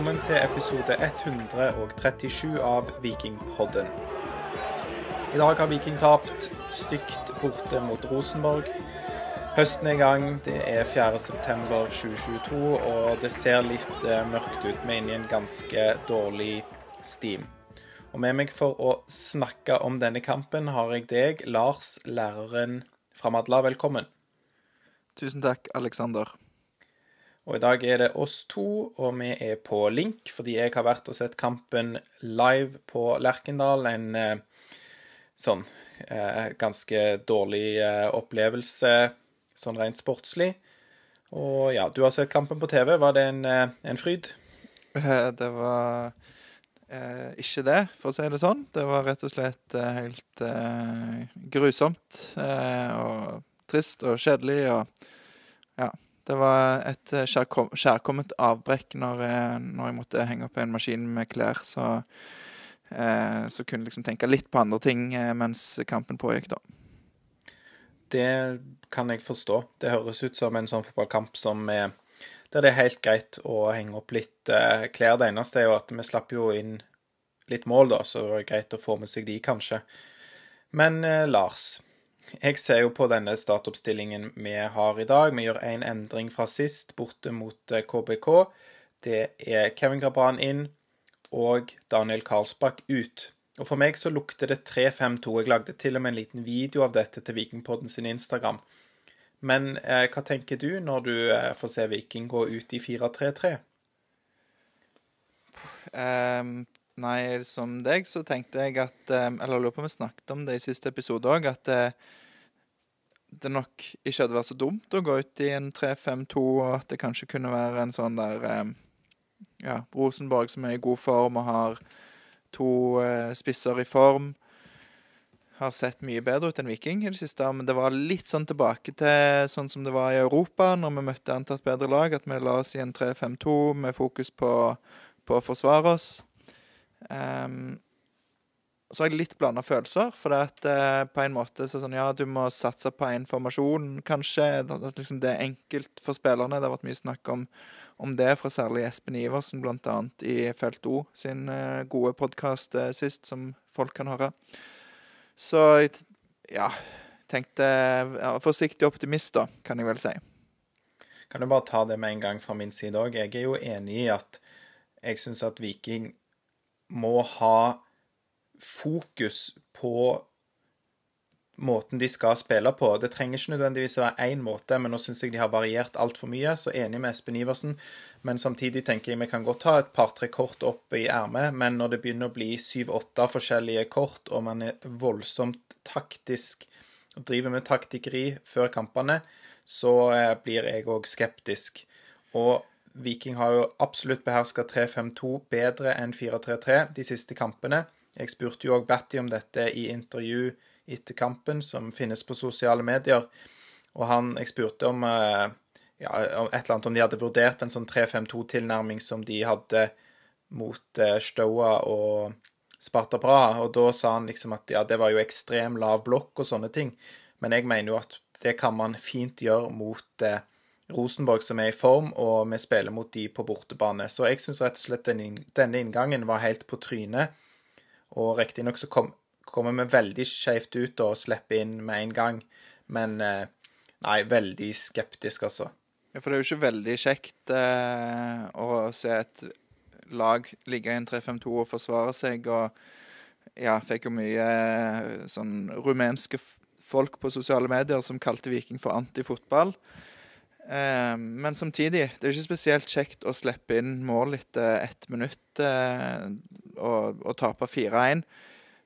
velkommen til episode 137 av Vikingpodden. I dag har Viking tapt stygt borte mot Rosenborg. Høsten er i gang, det er 4.9.2022, og det ser litt eh, mørkt ut. Vi er inne i en ganske dårlig steam. Og med meg for å snakke om denne kampen har jeg deg, Lars, læreren fra Madla. Velkommen. Tusen takk, Aleksander. Og i dag er det oss to, og vi er på link fordi jeg har vært og sett kampen live på Lerkendal. En eh, sånn eh, ganske dårlig eh, opplevelse sånn rent sportslig. Og ja, du har sett kampen på TV. Var det en, en fryd? Det var ikke det, for å si det sånn. Det var rett og slett helt grusomt og trist og kjedelig og ja. Det var et eh, kjærkom avbrekk når, eh, når, jeg måtte henge opp en maskin med klær. Så, eh, så kunne jeg liksom tenke litt på andre ting eh, mens kampen pågikk, da. Det kan jeg forstå. Det høres ut som en sånn fotballkamp som er der det er helt greit å henge opp litt eh, klær. Det eneste er jo at vi slapp jo inn litt mål, da, så det var greit å få med seg de, kanskje. Men eh, Lars, jeg ser jo på denne startoppstillingen vi har i dag. Vi gjør én en endring fra sist, borte mot KBK. Eh, det er Kevin Grabran inn og Daniel Karlsbakk ut. Og For meg så lukter det 3-5-2. Jeg lagde til og med en liten video av dette til Vikingpodden sin Instagram. Men eh, hva tenker du når du eh, får se Viking gå ut i 4-3-3? Um, Nei, som deg, så tenkte jeg at eh, Eller jeg lurer på om vi snakket om det i siste episode òg, at eh, det nok ikke hadde vært så dumt å gå ut i en 3-5-2, og at det kanskje kunne være en sånn der eh, Ja, Rosenborg som er i god form og har to spisser i form. Har sett mye bedre ut enn Viking i det siste, men det var litt sånn tilbake til sånn som det var i Europa, når vi møtte antatt bedre lag, at vi la oss i en 3-5-2 med fokus på, på å forsvare oss. Um, så har jeg litt blanda følelser. For det at eh, på en måte så sånn, ja, du må satse på én formasjon, kanskje. At, at liksom det er enkelt for spillerne. Det har vært mye snakk om, om det fra særlig Espen Iversen, bl.a. i Felt O sin eh, gode podkast eh, sist, som folk kan høre. Så ja Tenkte ja, Forsiktig optimist, da, kan jeg vel si. Kan du bare ta det med en gang fra min side òg? Jeg er jo enig i at jeg syns at Viking må ha fokus på måten de skal spille på. Det trenger ikke nødvendigvis å være én måte, men nå syns jeg de har variert altfor mye. Så enig med Espen Iversen, men samtidig tenker jeg vi kan godt ha et par-tre kort opp i ermet. Men når det begynner å bli syv-åtte forskjellige kort, og man er voldsomt taktisk og driver med taktikkeri før kampene, så eh, blir jeg òg skeptisk. Og Viking har jo absolutt beherska 3-5-2 bedre enn 4-3-3 de siste kampene. Jeg spurte jo òg Batty om dette i intervju etter kampen, som finnes på sosiale medier. Og han, jeg spurte om eh, ja, et eller annet om de hadde vurdert en sånn 3-5-2-tilnærming som de hadde mot eh, Stoa og Sparta Praha. Og da sa han liksom at ja, det var jo ekstrem lav blokk og sånne ting. Men jeg mener jo at det kan man fint gjøre mot eh, Rosenborg som er i form, og vi spiller mot de på bortebane. Så jeg syns rett og slett denne inngangen var helt på trynet. Og riktignok så kom, kommer vi veldig skjevt ut og slipper inn med en gang. Men eh, nei, veldig skeptisk, altså. Ja, For det er jo ikke veldig kjekt eh, å se et lag ligge i en 3-5-2 og forsvare seg. Og ja, fikk jo mye eh, sånn rumenske folk på sosiale medier som kalte Viking for antifotball. Eh, men samtidig, det er ikke spesielt kjekt å slippe inn mål etter ett minutt eh, og, og tape 4-1.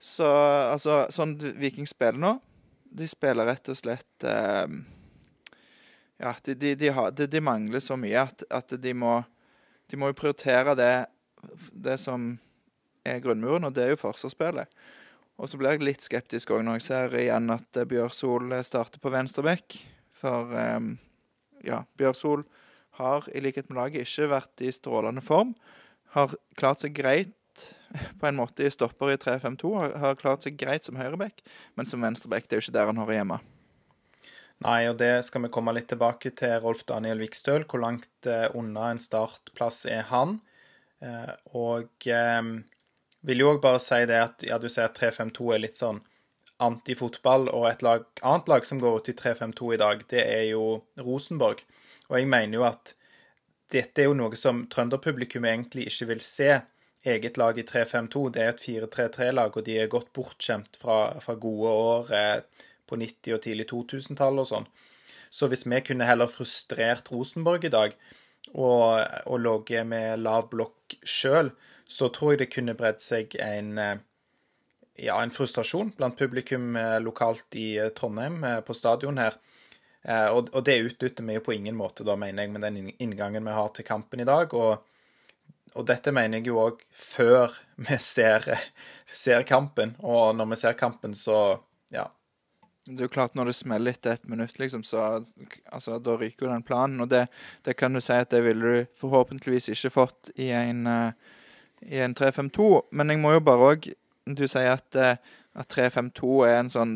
Så altså, sånn Viking spiller nå De spiller rett og slett eh, Ja, de, de, de, har, de mangler så mye at, at, de må De må jo prioritere det, det som er grunnmuren, og det er jo forsvarsspillet. Og så blir jeg litt skeptisk òg når jeg ser igjen at Bjørsol starter på venstre bekk. For um, ja, Bjørsol har i likhet med laget ikke vært i strålende form. Har klart seg greit på en måte i stopper i 3-5-2. Har, klart seg greit som høyreback, men som venstreback det er jo ikke der han hører hjemme. Nei, og det skal vi komme litt tilbake til, Rolf Daniel Vikstøl. Hvor langt eh, unna en startplass er han? Eh, og eh, vil jo òg bare si det at ja, du sier at 3-5-2 er litt sånn antifotball og et lag, annet lag som går ut i 3-5-2 i dag, det er jo Rosenborg. Og jeg mener jo at dette er jo noe som trønderpublikum egentlig ikke vil se eget lag i 3-5-2. Det er et 4-3-3-lag, og de er godt bortskjemt fra, fra gode år eh, på 90- og tidlig 2000 tall og sånn. Så hvis vi kunne heller frustrert Rosenborg i dag, og, og ligget med lav blokk sjøl, så tror jeg det kunne bredd seg en eh, ja, en frustrasjon blant publikum eh, lokalt i eh, Trondheim, eh, på stadion her. Og, det utnytter vi jo på ingen måte, da, mener jeg, med den inngangen vi har til kampen i dag. Og, og dette mener jeg jo òg før vi ser, ser, kampen. Og når vi ser kampen, så ja. Det er jo klart, når det smeller etter ett minutt, liksom, så altså, da ryker jo den planen. Og det, det, kan du si at det ville du forhåpentligvis ikke fått i en, en 3-5-2. Men jeg må jo bare òg du sier at, eh, at 3-5-2 er en sånn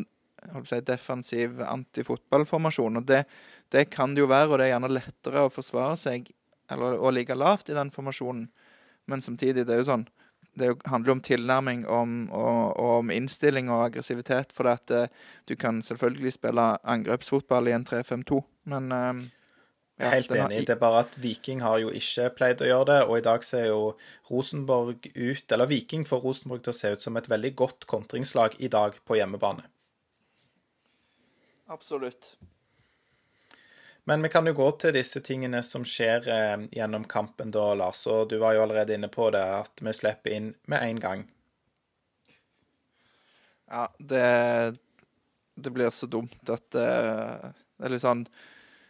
si, defensiv antifotballformasjon. og det, det, kan det jo være, og det er gjerne lettere å forsvare seg eller å ligge lavt i den formasjonen. Men samtidig, det er jo sånn det handler om tilnærming om, og, og, om innstilling og aggressivitet. For at, eh, du kan selvfølgelig spille angrepsfotball i en 3-5-2, men uh, jeg er helt enig. Det er bare at Viking har jo ikke pleid å gjøre det. Og i dag ser jo Rosenborg ut, eller Viking får Rosenborg til å se ut som et veldig godt kontringslag i dag på hjemmebane. Absolutt. Men vi kan jo gå til disse tingene som skjer eh, gjennom kampen, da, Lars. Og du var jo allerede inne på det, at vi slipper inn med én gang. Ja, det Det blir så dumt at det, eh, det er litt sånn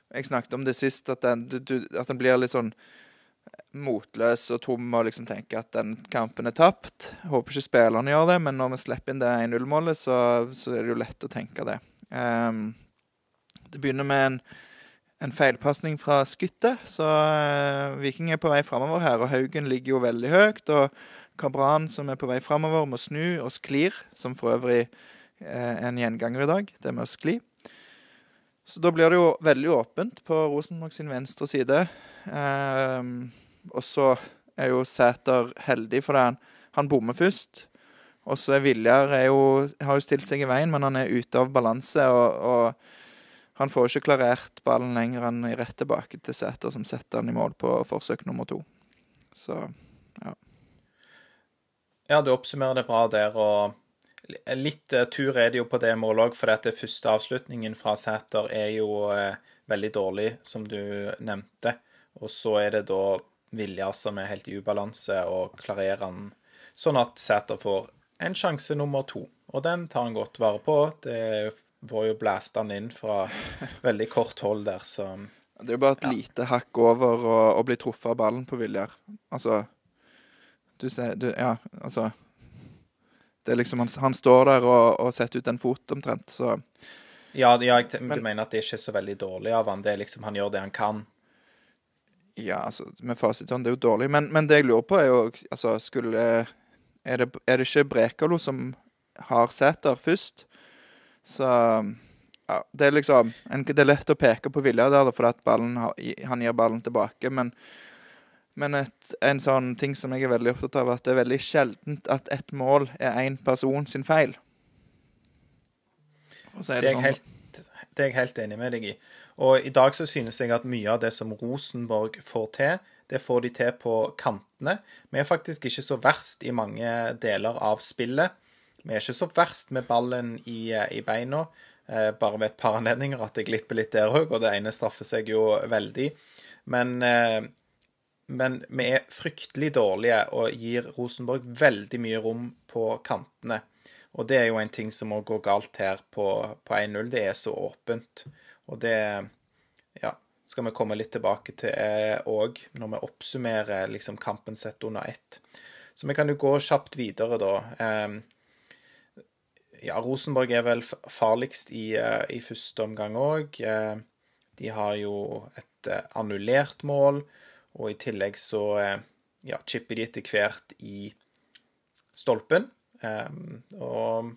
jeg snakket om det sist, at den, du, du, at den blir litt sånn motløs og tom og liksom tenker at den kampen er tapt. Håper ikke spillerne gjør det, men når vi slipper inn det 1-0-målet, så, så, er det jo lett å tenke det. Um, det begynner med en, en feilpasning fra skyttet, så uh, Viking er på vei framover her. Og Haugen ligger jo veldig høyt, og Kabran, som er på vei framover, må snu og sklir, som for øvrig er eh, en gjenganger i dag, det med å skli. Så da blir det jo veldig åpent på Rosenborg sin venstre side. Eh, og så er jo Sæter heldig, for han, han bommer først. Og så er Viljar har jo stilt seg i veien, men han er ute av balanse. Og, og, han får ikke klarert ballen lenger enn i rett tilbake til Sæter, som setter han i mål på forsøk nummer to. Så, ja. Ja, du oppsummerer det bra der, og Litt eh, tur er det jo på det målet òg, for dette første avslutningen fra Sæter er jo eh, veldig dårlig, som du nevnte. Og så er det da Vilja som er helt i ubalanse, og klarerer han sånn at Sæter får en sjanse nummer to. Og den tar han godt vare på. Det var jo blæst han inn fra veldig kort hold der, så Det er jo bare et ja. lite hakk over å, å bli truffet av ballen på Viljar. Altså du ser du, Ja, altså liksom, han, han, står der og, og setter ut en fot, omtrent. så... Ja, ja jeg, men, du mener at det er ikke er så veldig dårlig av han, det er liksom, Han gjør det han kan? Ja, altså, med fasithånd, det er jo dårlig. Men, men, det jeg lurer på, er jo altså, skulle Er det, er det ikke Brekalo som har Sæter først? Så ja, det er liksom en, Det er lett å peke på vilje der, for at ballen, han gir ballen tilbake. Men men et, en sånn ting som jeg er veldig opptatt av, er at det er veldig sjeldent at et mål er én person sin feil. Si det, det, er sånn. helt, det, er jeg helt enig med deg i. Og i dag så synes jeg at mye av det som Rosenborg får til, det får de til på kantene. Vi er faktisk ikke så verst i mange deler av spillet. Vi er ikke så verst med ballen i, eh, i beina, eh, bare ved et par anledninger at det glipper litt der òg, og det ene straffer seg jo veldig. Men eh, men vi er fryktelig dårlige og gir Rosenborg veldig mye rom på kantene. Og det er jo en ting som må gå galt her på, på 1-0. Det er så åpent. Og det ja, skal vi komme litt tilbake til òg, eh, når vi oppsummerer liksom, kampen sett under ett. Så vi kan jo gå kjapt videre, da. Ehm, ja, Rosenborg er vel farligst i, eh, i første omgang òg. Ehm, de har jo et eh, annullert mål. Og i tillegg så eh, ja, chipper de etter hvert i stolpen. Um, og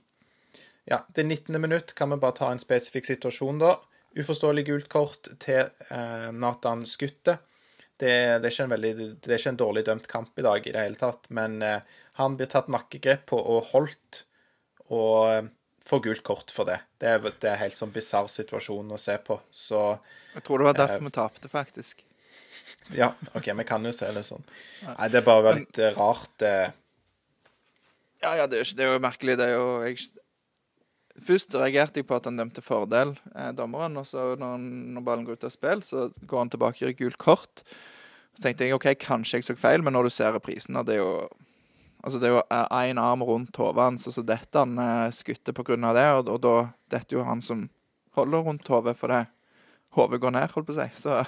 ja, det 19. minutt kan vi bare ta en spesifikk situasjon, da. Uforståelig gult kort til eh, Nathan Skutte. Det, det, er veldig, det, er ikke en dårlig dømt kamp i dag i det hele tatt, men eh, han blir tatt nakkegrep på og holdt, og eh, får gult kort for det. Det er, det er helt sånn bisarr situasjon å se på, så Jeg tror det var derfor eh, vi tapte, faktisk. Ja, OK, vi kan jo se det sånn. Nei, det er bare var litt eh, rart. Eh. Ja, ja, det er, jo, det er jo merkelig. Det er jo jeg, Først reagerte jeg på at han dømte fordel, eh, dommeren. Og så, når, når, ballen går ut av spill, så går han tilbake og gjør gult kort. Så tenkte jeg OK, kanskje jeg så feil, men når du ser reprisene, det er jo Altså, det er jo én eh, arm rundt hodet hans, og så detter han eh, skuttet på grunn av det, og, og da detter jo han som holder rundt hodet, for det hodet går ned, holdt på å si. Så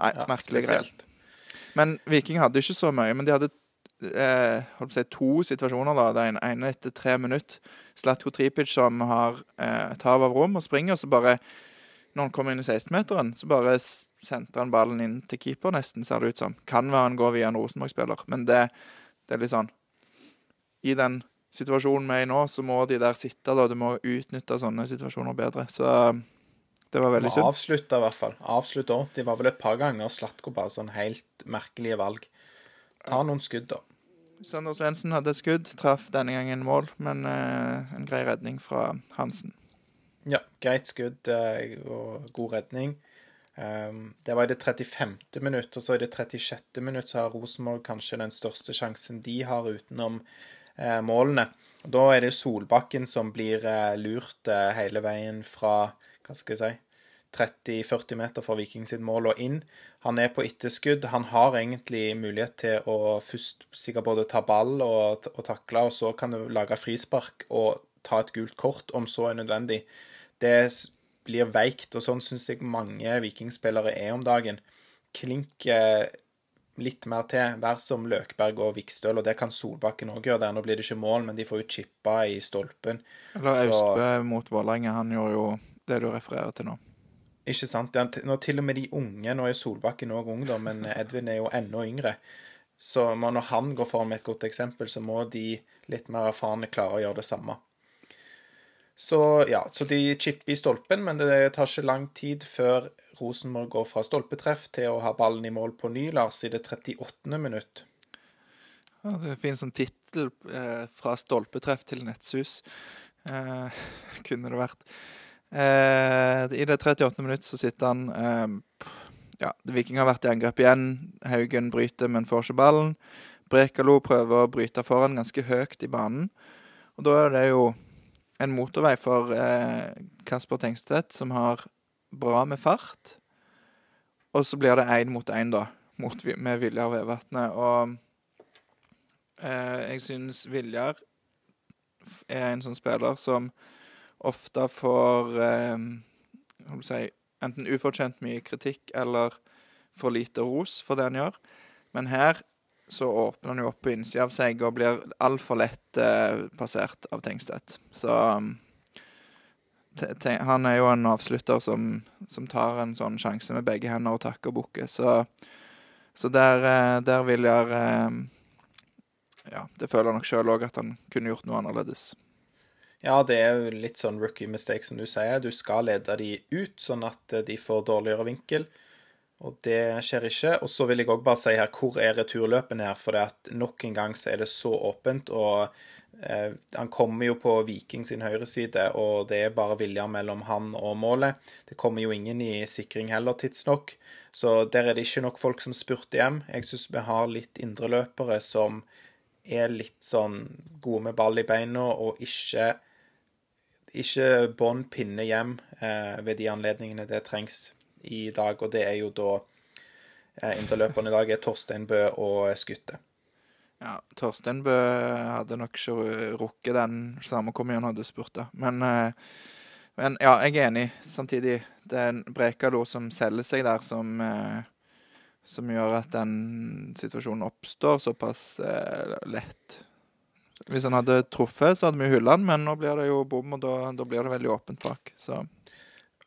Nei, ja, merkelig greit. Men Viking hadde ikke så mye. Men de hadde eh, holdt på å si, to situasjoner. da. Den ene etter tre minutter. Slatko Tripic som har eh, et hav av rom og springer, så bare Når han kommer inn i 16-meteren, så bare sendte han ballen inn til keeper, nesten, ser det ut som. Kan være han går via en Rosenborg-spiller, men det, det er litt sånn I den situasjonen vi er i nå, så må de der sitte. da, Du må utnytte sånne situasjoner bedre. Så det var veldig synd. Avslutta i hvert fall. Avslutta De var vel et par ganger slatko bare sånn helt merkelige valg. Ta noen skudd, da. Sander Svendsen hadde skudd, traff denne gangen mål, men eh, en grei redning fra Hansen. Ja, greit skudd eh, og god redning. Um, det var i det 35. minutt, og så i det 36. minutt så har Rosenborg kanskje den største sjansen de har utenom eh, målene. Da er det Solbakken som blir eh, lurt eh, hele veien fra hva skal jeg si 30-40 meter fra Viking sitt mål og inn. Han er på etterskudd. Han har egentlig mulighet til å først sikkert både ta ball og, og takle, og så kan du lage frispark og ta et gult kort om så er nødvendig. Det blir veikt, og sånn syns jeg mange vikingspillere er om dagen. Klink eh, litt mer til. Vær som Løkberg og Vikstøl, og det kan Solbakken òg gjøre. der. Nå blir det ikke mål, men de får jo chippa i stolpen. Eller Austbø eh, mot Vålerenga. Han gjorde jo det du refererer til nå. Ikke sant. Nå til og med de unge Nå er Solbakken òg ung, da, men Edvin er jo enda yngre. Så når han går foran med et godt eksempel, så må de litt mer erfarne klare å gjøre det samme. Så ja, så de chipper i stolpen, men det tar ikke lang tid før Rosenborg går fra stolpetreff til å ha ballen i mål på ny, Lars, i det 38. minutt. Ja, det finnes en sånn tittel eh, 'Fra stolpetreff til nettsus'. Eh, kunne det vært. Eh, I det 38. minutt så sitter han eh, ja, Viking har vært i angrep igjen. Haugen bryter, men får ikke ballen. Brekalo prøver å bryte foran ganske høyt i banen. Og da er det jo en motorvei for eh, Kasper Tengstedt, som har bra med fart. Og så blir det én mot én, da, mot, med Viljar Vevatnet. Og eh, jeg syns Viljar er en sånn spiller som ofte får eh, si, enten ufortjent mye kritikk eller for lite ros for det han gjør. Men her så åpner han jo opp på innsida av seg og blir altfor lett eh, passert av Tengstedt. Så ehm, han er jo en avslutter som, som, tar en sånn sjanse med begge hender og takker og Så, så, der, eh, der vil jeg ehm, Ja, det føler han nok sjøl òg, at han kunne gjort noe annerledes. Ja, det er jo litt sånn rookie mistake, som du sier. Du skal lede de ut, sånn at eh, de får dårligere vinkel. Og det skjer ikke. Og så vil jeg òg bare si her, hvor er returløpene her? For det at nok en gang så er det så åpent, og eh, han kommer jo på Viking sin høyreside, og det er bare vilje mellom han og målet. Det kommer jo ingen i sikring heller, tidsnok. Så der er det ikke nok folk som spurter hjem. Jeg syns vi har litt indreløpere som er litt sånn gode med ball i beina og ikke ikke bånd pinne hjem eh, ved de anledningene det trengs i dag. Og det er jo da eh, interløperne i dag er Torstein Bø og eh, Skutte. Ja, Torstein Bø hadde nok ikke rukket den samme hvor mye han hadde spurt, da. Men, eh, men, ja, jeg er enig. Samtidig, det er en Brekalo som selger seg der, som eh, som gjør at den situasjonen oppstår såpass eh, lett hvis han hadde truffet, så hadde vi hylla han, men nå blir det jo bom, og da, da, blir det veldig åpent bak. Så.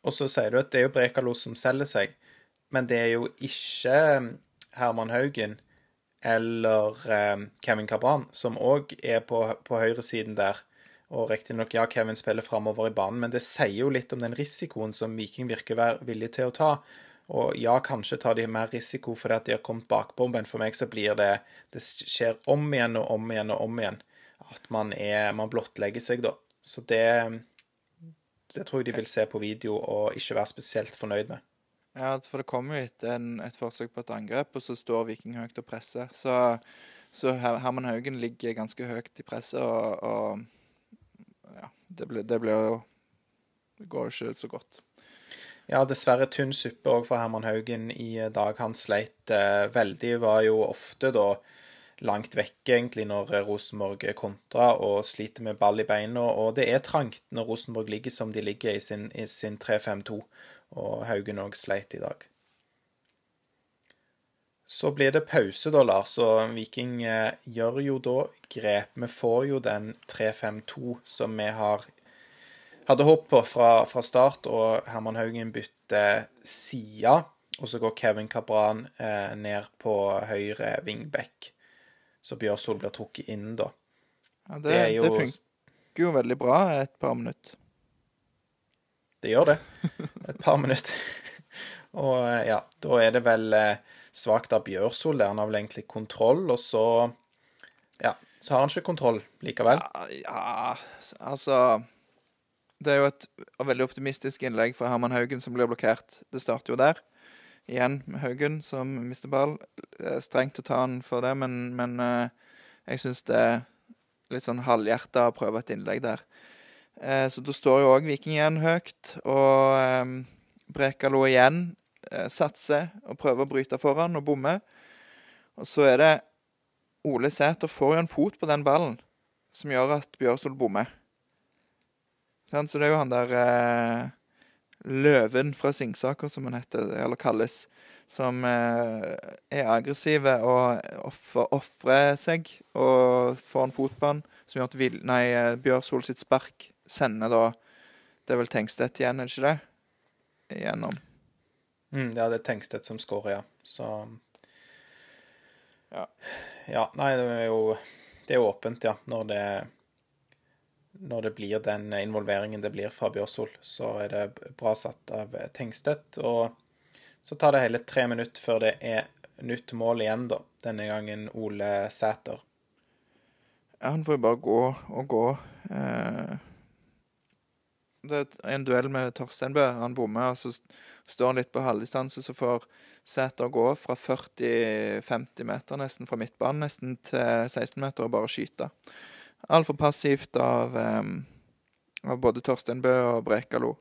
Og så sier du at det er jo Brekalo som selger seg, men det er jo ikke um, Herman Haugen eller um, Kevin Cabran, som òg er på, på høyresiden der. Og riktignok, ja, Kevin spiller framover i banen, men det sier jo litt om den risikoen som Viking virker å være villig til å ta. Og ja, kanskje tar de mer risiko fordi at de har kommet bakpå, men for meg så blir det Det skjer om igjen og om igjen og om igjen at man, er, man blottlegger seg, da. Så det, det tror jeg de vil se på video og ikke være spesielt fornøyd med. Ja, for det kommer jo etter et forsøk på et angrep, og så står Viking høyt og presser. Så, så Herman Haugen ligger ganske høyt i presset, og, og ja, det blir, det blir jo Det går jo ikke så godt. Ja, dessverre tynn suppe òg for Herman Haugen i dag. Han sleit eh, veldig. Var jo ofte da langt vekk, egentlig, når Rosenborg kontrer og sliter med ball i beina. Og det er trangt når Rosenborg ligger som de ligger i sin, sin 3-5-2, og Haugen òg sleit i dag. Så blir det pause, da, Lars, og Viking eh, gjør jo da grep. Vi får jo den 3-5-2 som vi har, hadde håp på fra, fra, start, og Herman Haugen bytter side. Og så går Kevin Cabran eh, ned på høyre vingbekk så Bjørsol blir trukket inn, da. Ja, det, det, jo, det, funker jo veldig bra et par minutter. Det gjør det. Et par minutter. og eh, ja, da er det vel eh, svakt av Bjørsol der han har vel egentlig kontroll, og så Ja, så har han ikke kontroll likevel. Ja, ja altså Det er jo et veldig optimistisk innlegg fra Herman Haugen som blir blokkert. Det starter jo der igjen med Haugen, som mister ball. Eh, strengt å ta han for det, men, men eh, jeg syns det er litt sånn halvhjerta å prøve et innlegg der. Eh, så da står jo òg Viking igjen høyt, og Brekalo igjen satser og prøver å bryte foran og bommer. Og så er det Ole Sæter får jo en fot på den ballen som gjør at Bjørsol bommer. Sånn, så det er jo han der løven fra Singsaker, som han heter, eller kalles, som eh, er aggressive og ofrer seg og får en fotball som gjør at vil, nei, eh, Bjørsol sitt spark sender da Det er vel Tenkstedt igjen, er det ikke det? Gjennom. Mm, ja, det er Tenkstedt som skårer, ja. Så ja. ja. Nei, det er jo Det er åpent, ja, når det er når det blir den involveringen det blir fra Bjørsol, så er det bra satt av Tengstedt. Og så tar det hele tre minutter før det er nytt mål igjen, da. Denne gangen Ole Sæter. Ja, han får jo bare gå og gå. Eh, det er en duell med Torsteinbø. Han bommer, og så står han litt på halvdistanse, så får Sæter gå fra 40-50 meter nesten, fra midtbanen nesten til 16 meter, og bare skyte altfor passivt av, um, av, både Torstein Bø og Brekalo.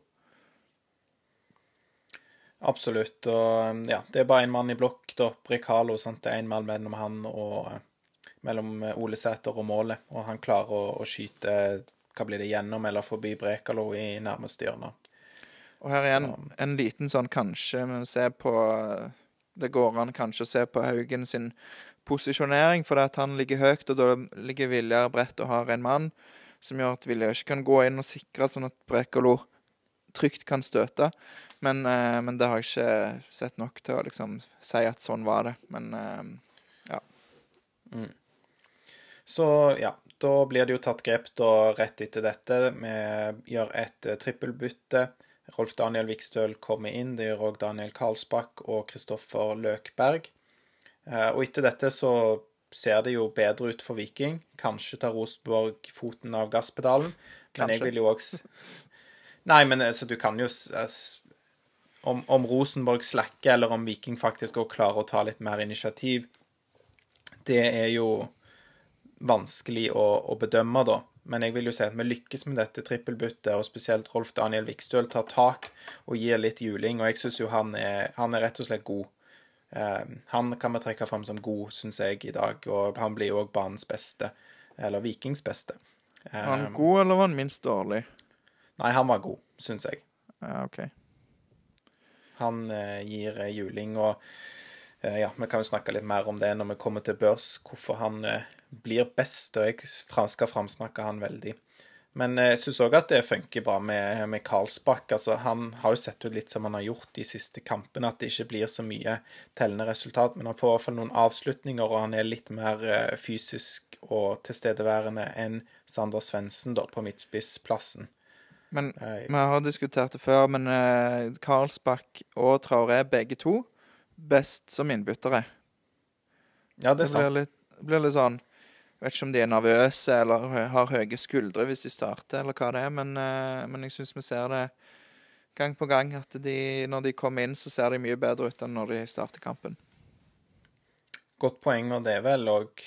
Absolutt. Og ja, det er bare én mann i blokk, da. Brekalo. Sant? Det er én mann mellom han og eh, mellom eh, Ole Sæter og målet, og han klarer å, å skyte hva blir det gjennom eller forbi Brekalo i nærmeste hjørne. Og her er en, Så. en liten sånn kanskje, men se på Det går an kanskje å se på Haugen sin posisjonering, fordi at han ligger høyt, og da ligger Viljar bredt og har en mann, som gjør at Viljar ikke kan gå inn og sikre, sånn at Brekalo trygt kan støte. Men, eh, men, det har jeg ikke sett nok til å liksom si at sånn var det. Men eh, ja. Mm. Så ja, da blir det jo tatt grep da rett etter dette. Vi gjør et eh, trippelbytte. Rolf Daniel Vikstøl kommer inn. Det gjør òg Daniel Karlsbakk og Kristoffer Løkberg. Eh, og etter dette så ser det jo bedre ut for Viking. Kanskje tar Rosenborg foten av gasspedalen. Men jeg vil jo òg Nei, men altså, du kan jo eh, om, om, Rosenborg slakker, eller om Viking faktisk òg klarer å ta litt mer initiativ, det er jo vanskelig å, å bedømme, da. Men jeg vil jo si at vi lykkes med dette trippelbyttet, og spesielt Rolf Daniel Vikstøl tar tak og gir litt juling. Og jeg syns jo han er, han er rett og slett god. Ehm, han kan vi trekke fram som god, syns jeg, i dag, og han blir òg banens beste, eller Vikings beste. Var han ehm, god, eller var han minst dårlig? Nei, han var god, syns jeg. Ja, OK. Han eh, gir eh, juling, og eh, ja, vi kan jo snakke litt mer om det når vi kommer til børs, hvorfor han blir best, og jeg skal framsnakke han veldig. Men jeg syns òg at det funker bra med, med Karlsbakk. Altså, han har jo sett ut litt som han har gjort de siste kampene, at det ikke blir så mye tellende resultat. Men han får i hvert fall noen avslutninger, og han er litt mer eh, fysisk og tilstedeværende enn Sander Svendsen på midtspissplassen. Men eh, vi har diskutert det før, men eh, Karlsbakk og Traoré, begge to, best som innbyttere. Ja, det er sant. Det blir litt, blir litt sånn vet ikke om de er nervøse eller har høye skuldre hvis de starter, eller hva det er, men, eh, men jeg syns vi ser det gang på gang at de, når de kommer inn, så ser de mye bedre ut enn når de starter kampen. Godt poeng, og det er vel òg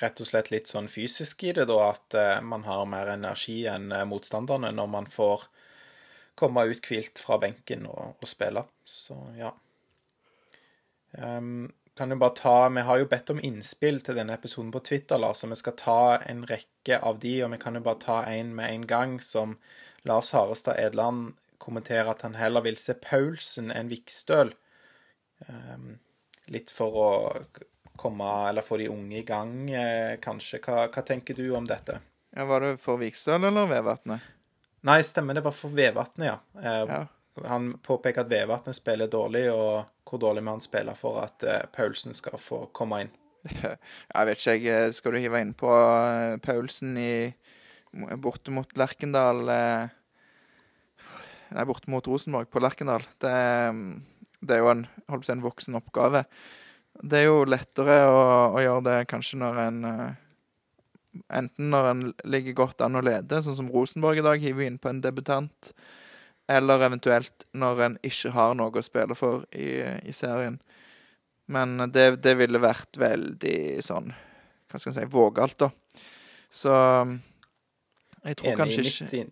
rett og slett litt sånn fysisk i det, da, at eh, man har mer energi enn eh, motstanderne når man får komme uthvilt fra benken og, og spille. Så ja. Um, kan jo bare ta Vi har jo bedt om innspill til denne episoden på Twitter, Lars, så vi skal ta en rekke av de, og vi kan jo bare ta en med en gang, som Lars Harestad Edland kommenterer at han heller vil se Paulsen enn Vikstøl. Um, litt for å komme Eller få de unge i gang, eh, kanskje. Hva, hva, tenker du om dette? Ja, Var det for Vikstøl eller Vevatnet? Nei, stemmer, det var for Vevatnet, ja. Eh, ja. Han påpeker at Vevatnet spiller dårlig, og hvor dårlig må han spille for at eh, Paulsen skal få komme inn? Jeg vet ikke, eh, Skal du hive innpå eh, Paulsen i, borte mot Lerkendal Nei, borte mot Rosenborg på Lerkendal. Det, mm, det er jo en, holdt på å si, en voksen oppgave. Det er jo lettere å, å gjøre det kanskje når en Enten når en ligger godt an å lede, sånn som Rosenborg i dag, hiver inn på en debutant. Eller eventuelt når en ikke har noe å spille for i, i serien. Men det, det, ville vært veldig sånn Hva skal en si vågalt, da. Så um, jeg tror Enig, kanskje ikke mitt, in...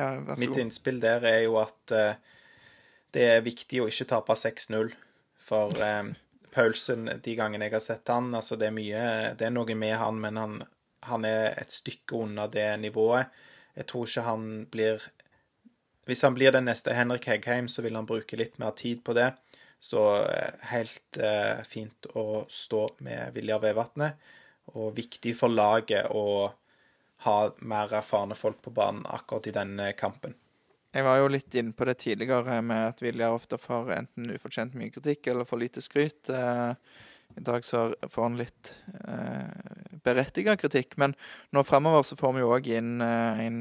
ja, mitt innspill der er jo at uh, det er viktig å ikke tape 6-0. For um, Paulsen, de gangene jeg har sett han, altså det er mye Det er noe med han, men han, han er et stykke unna det nivået. Jeg tror ikke han blir hvis han blir den neste Henrik Heggheim, så vil han bruke litt mer tid på det. Så eh, helt eh, fint å stå med Viljar Vevatnet. Og viktig for laget å ha mer erfarne folk på banen akkurat i denne kampen. Jeg var jo litt inne på det tidligere med at Viljar ofte får enten ufortjent mye kritikk eller for lite skryt. Eh, I dag så får han litt eh, berettiget kritikk, men nå fremover så får vi jo òg inn, eh, inn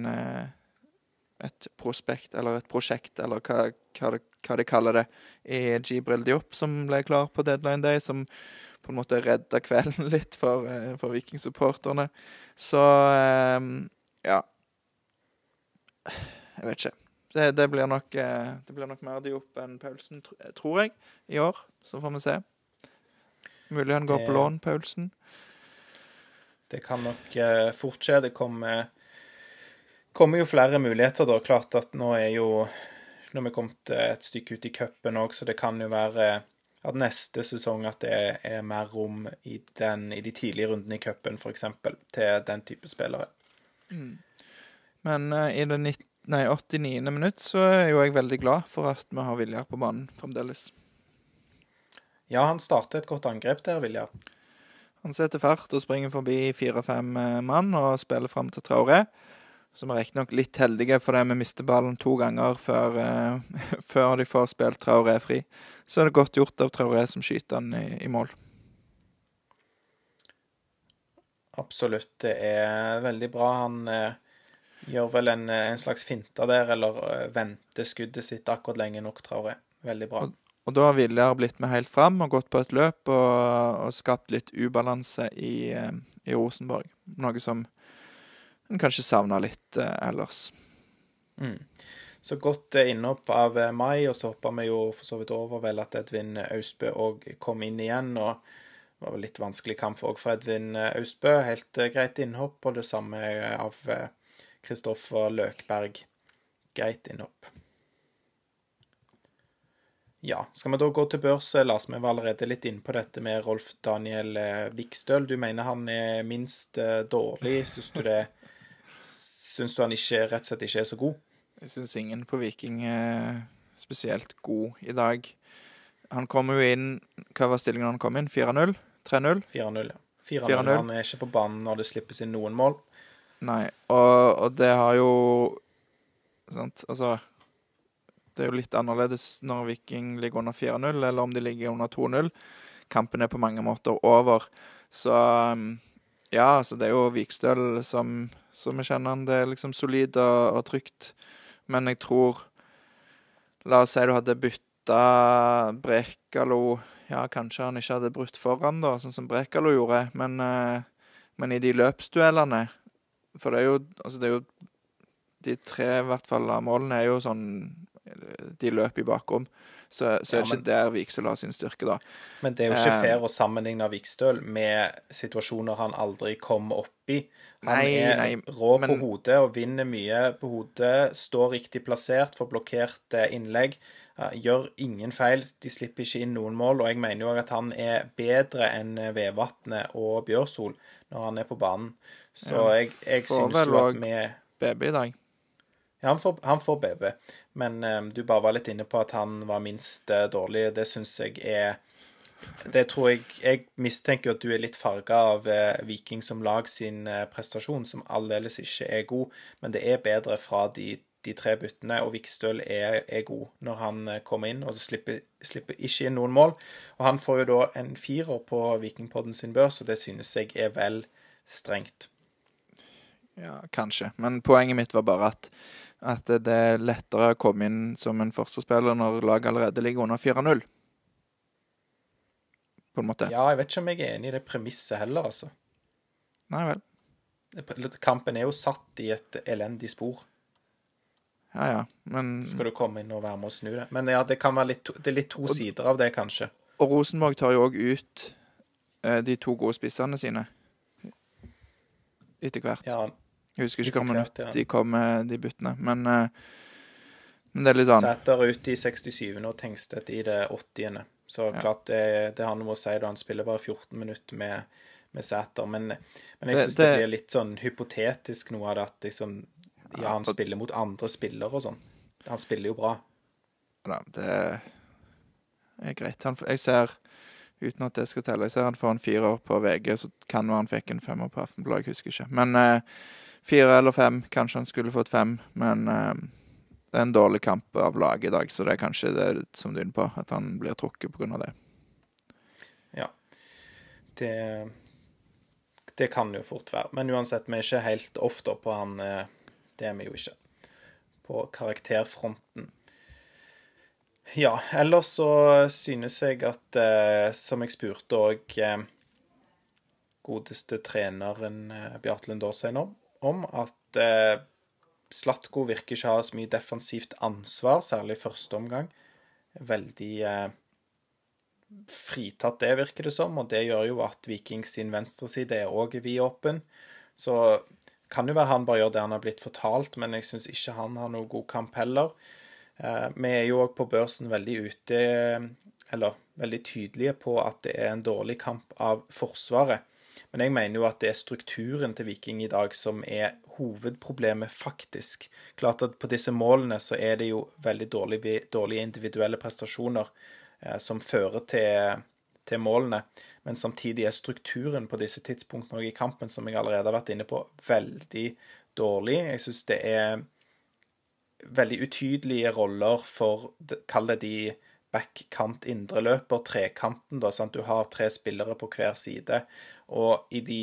et prospekt eller et prosjekt, eller hva, hva, hva de kaller det, er Jibril Diop, som ble klar på deadline day, som på en måte redda kvelden litt for, eh, for Viking-supporterne. Så ehm, ja Jeg vet ikke. Det, det, blir nok, eh, det, blir nok, mer Diop enn Paulsen, tror jeg, i år. Så får vi se. Mulig han går det, på lån, Paulsen. Det kan nok eh, fort skje. Det kommer kommer jo flere muligheter, da. Klart at nå er jo Nå har vi kommet et stykke ut i cupen òg, så det kan jo være at neste sesong at det er mer rom i, den, i de tidlige rundene i cupen, f.eks., til den type spillere. Mm. Men uh, i det 90, nei, 89. minutt så er jo jeg veldig glad for at vi har Viljar på banen fremdeles. Ja, han starter et godt angrep der, Viljar. Han setter fart og springer forbi fire-fem eh, mann og spiller fram til Traoré. Som er riktignok litt heldige fordi vi mister ballen to ganger før, uh, før de får spilt Traoré fri. Så er det godt gjort av Traoré som skyter den i, i, mål. Absolutt. Det er veldig bra. Han uh, gjør vel en, eh, en slags finte der, eller uh, venter skuddet sitt akkurat lenge nok, Traoré. Veldig bra. Og, og da ville jeg blitt med helt fram og gått på et løp og, og skapt litt ubalanse i, i Rosenborg. Noe som en kanskje savna litt eh, ellers. Mm. Så godt eh, innhopp av eh, mai, og så håper vi jo for så vidt over vel at Edvin eh, Austbø òg kom inn igjen. og det var vel litt vanskelig kamp òg for Edvin eh, Austbø. Helt eh, greit innhopp, og det samme av Kristoffer Løkberg. Greit innhopp. Ja, skal vi da gå til børs? Lars, vi var allerede litt inne på dette med Rolf Daniel Vikstøl. Du mener han er minst dårlig. Syns du det Syns du han ikke, rett og slett ikke er så god? Jeg syns ingen på Viking er spesielt god i dag. Han kommer jo inn Hva var stillingen han kom inn? 4-0? 3-0? 4-0, ja. 4-0. Han er ikke på banen når det slippes inn noen mål. Nei, og, og det har jo Sant, altså Det er jo litt annerledes når Viking ligger under 4-0, eller om de ligger under 2-0. Kampen er på mange måter over. Så um, ja, altså det er jo Vikstøl som så vi kjenner han. Det er liksom solid og, og trygt. Men jeg tror La oss si du hadde bytta Brekalo Ja, kanskje han ikke hadde brutt foran, da, sånn som Brekalo gjorde, men, eh, men i de løpsduellene For det er jo, altså det er jo de tre i hvert fall av målene er jo sånn De løper i bakrom. Så, så ja, er det ikke der Vikstøl har sin styrke, da. Men det er jo ikke eh, fair å sammenligne Vikstøl med situasjoner han aldri kom opp i. Han er nei, rå men... på hodet og vinner mye på hodet. Står riktig plassert, får blokkert eh, innlegg. Eh, gjør ingen feil. De slipper ikke inn noen mål. Og jeg mener jo at han er bedre enn eh, Vevatnet og Bjørsol når han er på banen. Så jeg, jeg synes jo at vi BB i dag. Ja, han får, han får BB, men um, du bare var litt inne på at han var minst uh, dårlig. Det syns jeg er det tror jeg Jeg mistenker at du er litt farga av eh, Viking som lag sin eh, prestasjon, som aldeles ikke er god, men det er bedre fra de, de tre byttene, og Vikstøl er, er, god når han eh, kommer inn, og så slipper, slipper, ikke inn noen mål. Og han får jo da en firer på Vikingpodden sin børs, og det synes jeg er vel strengt. Ja, kanskje, men poenget mitt var bare at at det er lettere å komme inn som en forsvarsspiller når laget allerede ligger under 4-0 på en måte. Ja, jeg vet ikke om jeg er enig i det premisset heller, altså. Nei vel. Kampen er jo satt i et elendig spor. Ja, ja, men Skal du komme inn og være med og snu det? Men ja, det kan være litt to, det er litt to og, sider av det, kanskje. Og Rosenborg tar jo òg ut eh, de to gode spissene sine etter hvert. Ja, jeg husker ikke hvilket minutt ja. de kom med de byttene, men, eh, men det er litt sånn Sæter ute i 67. og Tengstedt i det 80. Så ja. klart det, det handler om å si da han spiller bare 14 minutter med, med Sæter. Men, men, jeg syns det, det... det, blir litt sånn hypotetisk noe av det at liksom Ja, han spiller mot andre spillere og sånn. Han spiller jo bra. Ja, det er greit. Han, jeg ser uten at det skal telle. Jeg ser han får en firer på VG, så kan være han fikk en femmer på Aftenbladet, jeg husker ikke. Men eh, fire eller fem. Kanskje han skulle fått fem, men eh, det er en dårlig kamp av laget i dag, så det er kanskje det som du er inne på, at han blir trukket pga. det. Ja. Det, det kan jo fort være. Men uansett, vi er ikke helt ofte på han eh, Det er vi jo ikke. På karakterfronten. Ja, ellers så synes jeg at, eh, som jeg spurte òg eh, godeste treneren eh, Bjarte Lund om, om, at Slatko virker ikke å ha så mye defensivt ansvar, særlig i første omgang. Veldig eh, fritatt, det virker det som, og det gjør jo at Vikings sin venstreside er òg vid åpen. Så kan jo være han bare gjør det han har blitt fortalt, men jeg syns ikke han har noen god kamp heller. Eh, vi er jo òg på børsen veldig ute, eller veldig tydelige på at det er en dårlig kamp av Forsvaret. Men jeg mener jo at det er strukturen til Viking i dag som er hovedproblemet, faktisk. Klart at på disse målene så er det jo veldig dårlige, dårlige individuelle prestasjoner eh, som fører til til målene, men samtidig er strukturen på disse tidspunktene i kampen, som jeg allerede har vært inne på, veldig dårlig. Jeg syns det er veldig utydelige roller for Kall det de backkant indreløper, trekanten, da. Sant? Du har tre spillere på hver side. Og i de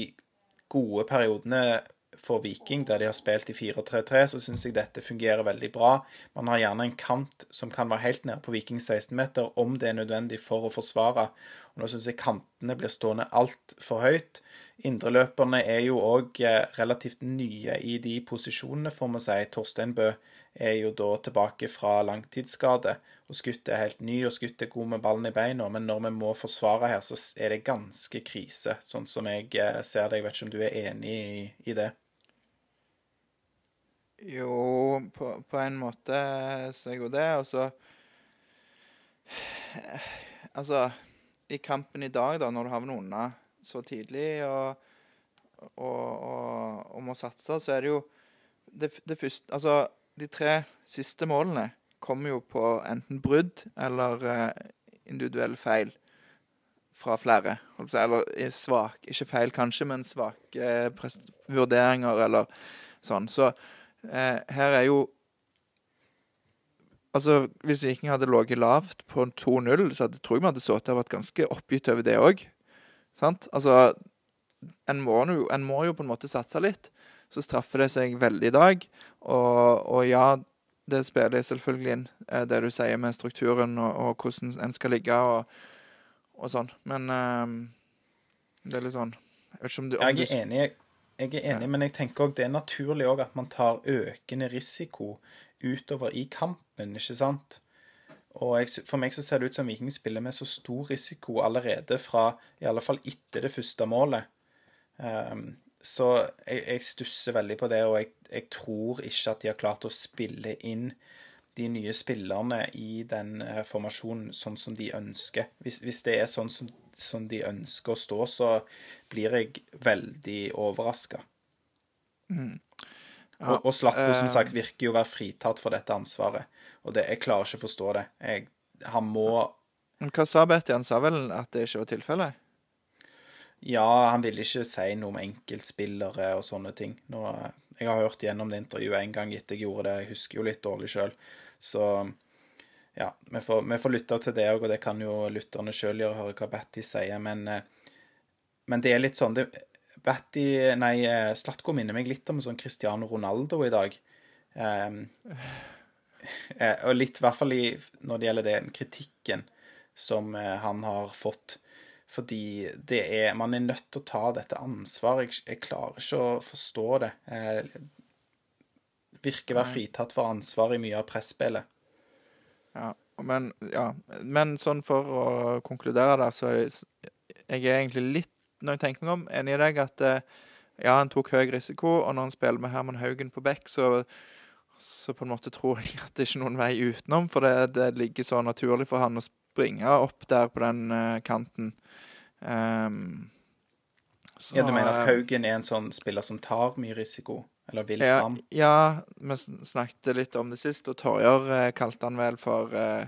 gode periodene for Viking, der de har spilt i 4-3-3, så syns jeg dette fungerer veldig bra. Man har gjerne en kant som kan være helt nede på Vikings 16-meter, om det er nødvendig for å forsvare. Og Nå syns jeg kantene blir stående altfor høyt. Indreløperne er jo òg eh, relativt nye i de posisjonene, får vi si. Torstein Bø er jo da tilbake fra langtidsskade og Skutt er helt ny, og Skutt er god med ballen i beina, men når vi må forsvare her, så er det ganske krise, sånn som jeg eh, ser det. Jeg vet ikke om du er enig i, i det? Jo, på, på, en måte så er jo det, og så eh, Altså, i kampen i dag, da, når du havner unna så tidlig og, og, og, og, må satse, så er det jo det, det første Altså, de tre siste målene kommer jo på enten brudd eller eh, individuelle feil fra flere. Eller svak, ikke feil kanskje, men svake eh, vurderinger eller sånn. Så eh, her er jo Altså, Hvis Viking hadde ligget lavt på 2-0, så hadde, tror jeg vi hadde så sittet og vært ganske oppgitt over det òg. Altså, en må, jo, en må, jo, på en måte satse litt. Så straffer det seg veldig i dag. Og, og ja, det spiller selvfølgelig inn, eh, det du sier med strukturen og, og hvordan en skal ligge og, og sånn. Men um, det er litt sånn Jeg ikke om du, om Jeg er enig, jeg er enig ja. men jeg tenker òg det er naturlig også at man tar økende risiko utover i kampen, ikke sant? Og jeg, for meg så ser det ut som Viking spiller med så stor risiko allerede fra i alle fall etter det første målet. Um, så jeg, jeg, stusser veldig på det, og jeg, jeg, tror ikke at de har klart å spille inn de nye spillerne i den eh, formasjonen sånn som de ønsker. Hvis, hvis det er sånn som, som, sånn de ønsker å stå, så blir jeg veldig overraska. Mm. Ja, og, og Slatko, uh... som eh, sagt, virker jo å være fritatt for dette ansvaret. Og det, jeg klarer ikke å forstå det. Jeg, han må Hva sa Betty? Han sa vel at det ikke var tilfellet? Ja, han ville ikke si noe om enkeltspillere og sånne ting. Nå, jeg har hørt gjennom det intervjuet en gang etter jeg gjorde det, jeg husker jo litt dårlig sjøl. Så ja, vi får, vi får lytte til det òg, og det kan jo lytterne sjøl gjøre, høre hva Batty sier. Men, eh, men, det er litt sånn det, Batty, nei, eh, Slatko minner meg litt om sånn Cristiano Ronaldo i dag. Um, og litt i hvert fall i, når det gjelder den kritikken som han har fått fordi det er Man er nødt til å ta dette ansvaret. Jeg, jeg klarer ikke å forstå det. Jeg virker å være fritatt for ansvar i mye av presspillet. Ja, men, ja. men sånn for å konkludere der, så jeg, jeg er egentlig litt, når jeg tenker meg om, enig i deg at eh, ja, han tok høy risiko, og når han spiller med Herman Haugen på back, så, så på en måte tror jeg at det er ikke noen vei utenom, for det, det ligger så naturlig for han å spille bringe opp der på den uh, kanten. Um, så, ja, du mener at eh, Haugen er en sånn spiller som tar mye risiko? Eller vil ja, fram? Ja, vi snakket litt om det sist, og Torjer uh, kalte han vel for uh,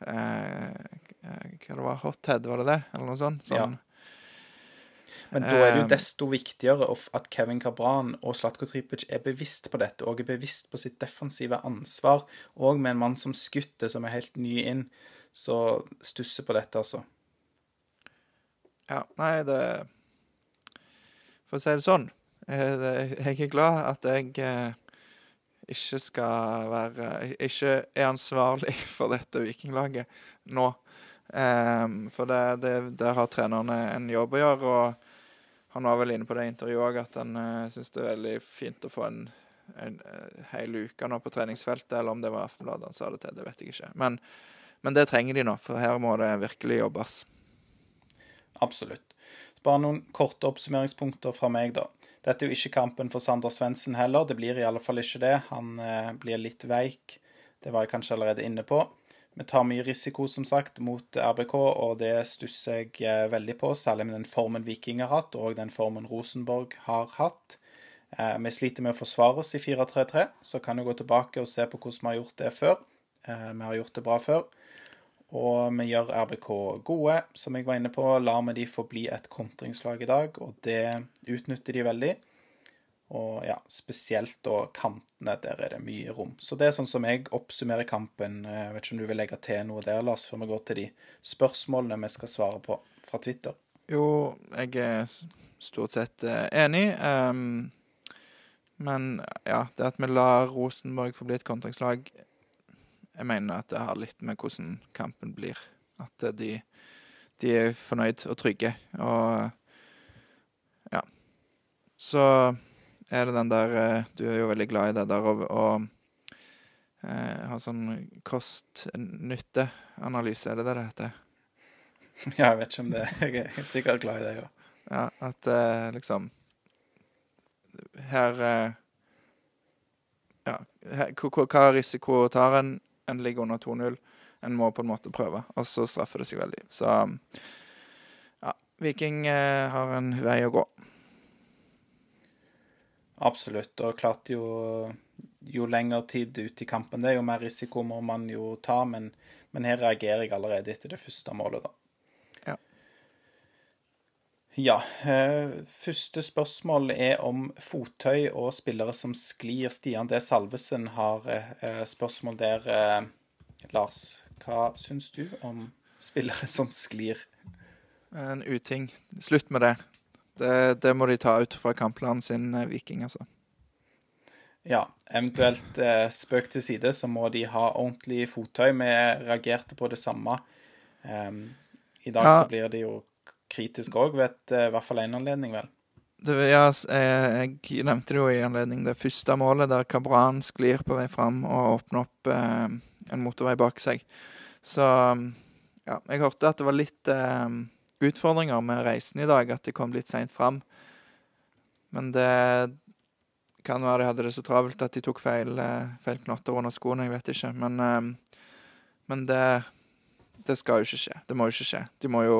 Hva det var Hothead, var det det? Eller noe sånt? Sånn. Ja. Men da er det jo ehm. desto viktigere at Kevin Cabran og Slatko Tripic er bevisst på dette, og er bevisst på sitt defensive ansvar, og med en mann som skutter, som er helt ny inn. Så stusser på dette, altså. Ja, nei, det For å si det sånn, eh, jeg er glad at jeg eh, ikke skal være Ikke er ansvarlig for dette vikinglaget nå. Ehm, for det, det, der har trenerne en jobb å gjøre. Og han var vel inne på det intervjuet òg, at han uh, eh, syns det er veldig fint å få en, en, en hel uke nå på treningsfeltet. Eller om det var Aftenbladet han sa det til, det vet jeg ikke. Men men det trenger de nå, for her må det virkelig jobbes. Absolutt. Bare noen korte oppsummeringspunkter fra meg, da. Dette er jo ikke kampen for Sander Svendsen heller, det blir i alle fall ikke det. Han eh, blir litt veik, det var jeg kanskje allerede inne på. Vi tar mye risiko, som sagt, mot RBK, og det stusser jeg eh, veldig på. Særlig med den formen Viking har hatt, og den formen Rosenborg har hatt. Eh, vi sliter med å forsvare oss i 4-3-3, så kan du gå tilbake og se på hvordan vi har gjort det før. Eh, vi har gjort det bra før. Og vi gjør RBK gode, som jeg var inne på. Lar vi de få bli et kontringslag i dag, og det utnytter de veldig. Og ja, spesielt da kantene, der er det mye rom. Så det er sånn som jeg oppsummerer kampen. Jeg vet ikke om du vil legge til noe der, Lars, før vi går til de spørsmålene vi skal svare på fra Twitter? Jo, jeg er stort sett eh, enig. Um, men ja, det at vi lar Rosenborg få bli et kontringslag jeg mener at det har litt med hvordan kampen blir. At eh, de, de er fornøyd og trygge. Og eh, ja. Så er det den der eh, Du er jo veldig glad i det der å eh, ha sånn kost-nytte-analyse, er det det det heter? Ja, jeg vet ikke om det Jeg er sikkert glad i det, ja. ja at eh, liksom Her eh, ja, hva risiko tar en en ligger under 2-0. En må på en måte prøve, og så straffer det seg veldig. Så ja, Viking eh, har en vei å gå. Absolutt. Og klart jo, jo lengre tid ut i kampen det er, jo mer risiko må man jo ta. Men, men her reagerer jeg allerede etter det første målet, da. Ja. Eh, første spørsmål er om fottøy og spillere som sklir. Stian D. Salvesen har eh, spørsmål der. Eh, Lars, hva syns du om spillere som sklir? En uting. Slutt med det. Det, det, må de ta ut fra kampplanen sin, Viking, altså. Ja, eventuelt eh, spøk til side, så må de ha ordentlig fottøy. Vi reagerte på det samme. Um, I dag ja. så blir det jo kritisk òg, ved eh, i hvert fall én anledning, vel? Det, ja, eh, jeg nevnte det jo i anledning det første målet, der Cabran sklir på vei fram og åpner opp eh, en motorvei bak seg. Så ja, jeg hørte at det var litt eh, utfordringer med reisen i dag, at det kom litt seint fram. Men det kan være de hadde det så travelt at de tok feil, eh, feil knotter under skoene, jeg vet ikke. Men, men det, det skal jo ikke skje. Det må jo ikke skje. De må jo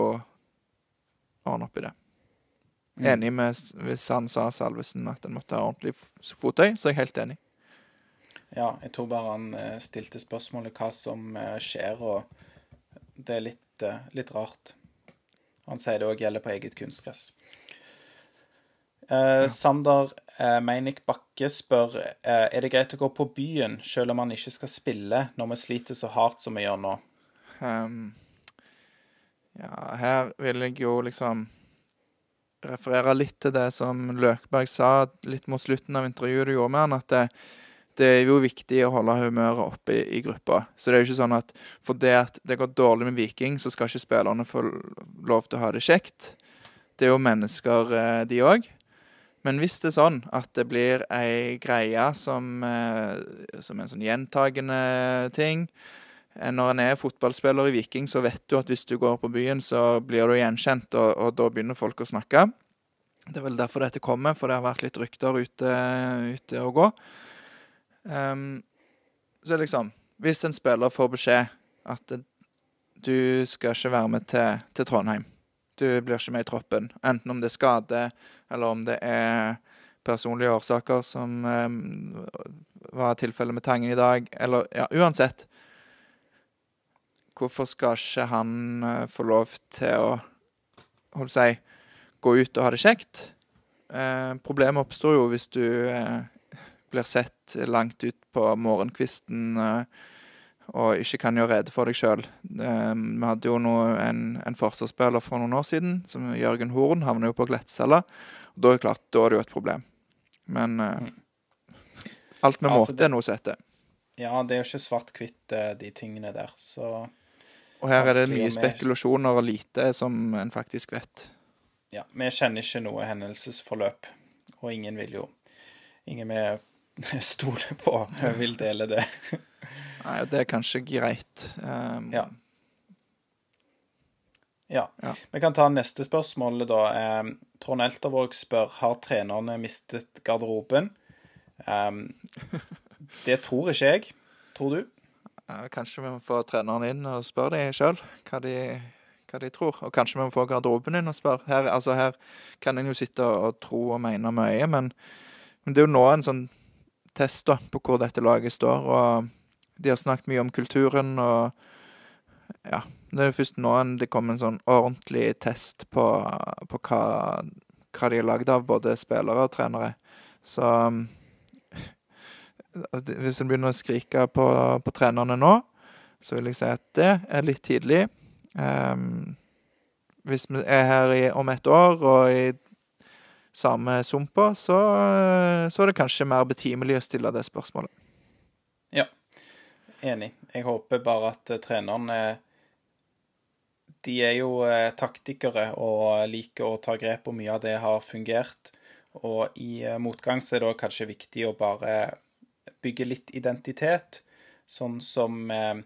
ordne opp i det. Mm. Enig med hvis han sa Salvesen at en måtte ha ordentlig fottøy, så er jeg helt enig. Ja, jeg tror bare han eh, stilte spørsmålet hva som eh, skjer, og det er litt, eh, litt rart. Han sier det òg gjelder på eget kunstgress. Eh, ja. Sander eh, Meinik Bakke spør eh, er det greit å gå på byen selv om man ikke skal spille, når vi sliter så hardt som vi gjør nå. Um, ja, her vil jeg jo liksom referere litt til det som Løkberg sa litt mot slutten av intervjuet du gjorde med han, at det, det er jo viktig å holde humøret oppe i, i, gruppa. Så det er jo ikke sånn at fordi det, det går dårlig med Viking, så skal ikke spillerne få lov til å ha det kjekt. Det er jo mennesker, eh, de òg. Men hvis det er sånn at det blir ei greie som, eh, som en sånn gjentagende ting, Eh, når en er fotballspiller i Viking, så vet du at hvis du går på byen, så blir du gjenkjent, og, og da begynner folk å snakke. Det er vel derfor dette kommer, for det har vært litt rykter ute, ute og gå. Um, så liksom Hvis en spiller får beskjed at du skal ikke være med til, til, Trondheim Du blir ikke med i troppen, enten om det er skade, eller om det er personlige årsaker, som um, var tilfellet med Tangen i dag, eller ja, uansett Hvorfor skal ikke han eh, få lov til å holdt si, gå ut og ha det kjekt? Eh, problemet oppstår jo hvis du eh, blir sett langt ut på morgenkvisten eh, og ikke kan gjøre rede for deg sjøl. Eh, vi hadde jo nå en, en, forsvarsspiller for noen år siden, som Jørgen Horn, havna jo på glattcella. Da er det klart, da er det jo et problem. Men eh, mm. alt med altså, måte er noe som heter. Ja, det er jo ikke svart-hvitt, de tingene der. Så og her er det mye spekulasjoner og lite som en faktisk vet. Ja, vi kjenner ikke noe hendelsesforløp, og ingen vil jo Ingen vi stoler på, vil dele det. Nei, det er kanskje greit. Um, ja. ja. Ja. Vi kan ta neste spørsmål, da. Ehm, Trond Eltervåg spør har trenerne mistet garderoben. Um, det tror ikke jeg. Tror du? Ja, kanskje vi må få treneren inn og spørre dem sjøl hva, hva, de tror. Og kanskje vi må få garderoben inn og spørre. Her, altså her kan en jo sitte og, tro og mene mye, men, men, det er jo nå en sånn test da, på hvor dette laget står. og De har snakket mye om kulturen og ja, Det er jo først nå det kommer en sånn ordentlig test på, på hva, hva, de er lagd av, både spillere og trenere. Så hvis en begynner å skrike på, på, trenerne nå, så vil jeg si at det er litt tidlig. Um, hvis vi er her i, om et år og i samme sumpa, så, så er det kanskje mer betimelig å stille det spørsmålet. Ja, enig. Jeg håper bare at eh, trenerne De er jo eh, taktikere og liker å ta grep, og mye av det har fungert. Og i eh, motgang så er det kanskje viktig å bare bygge litt identitet, sånn som eh,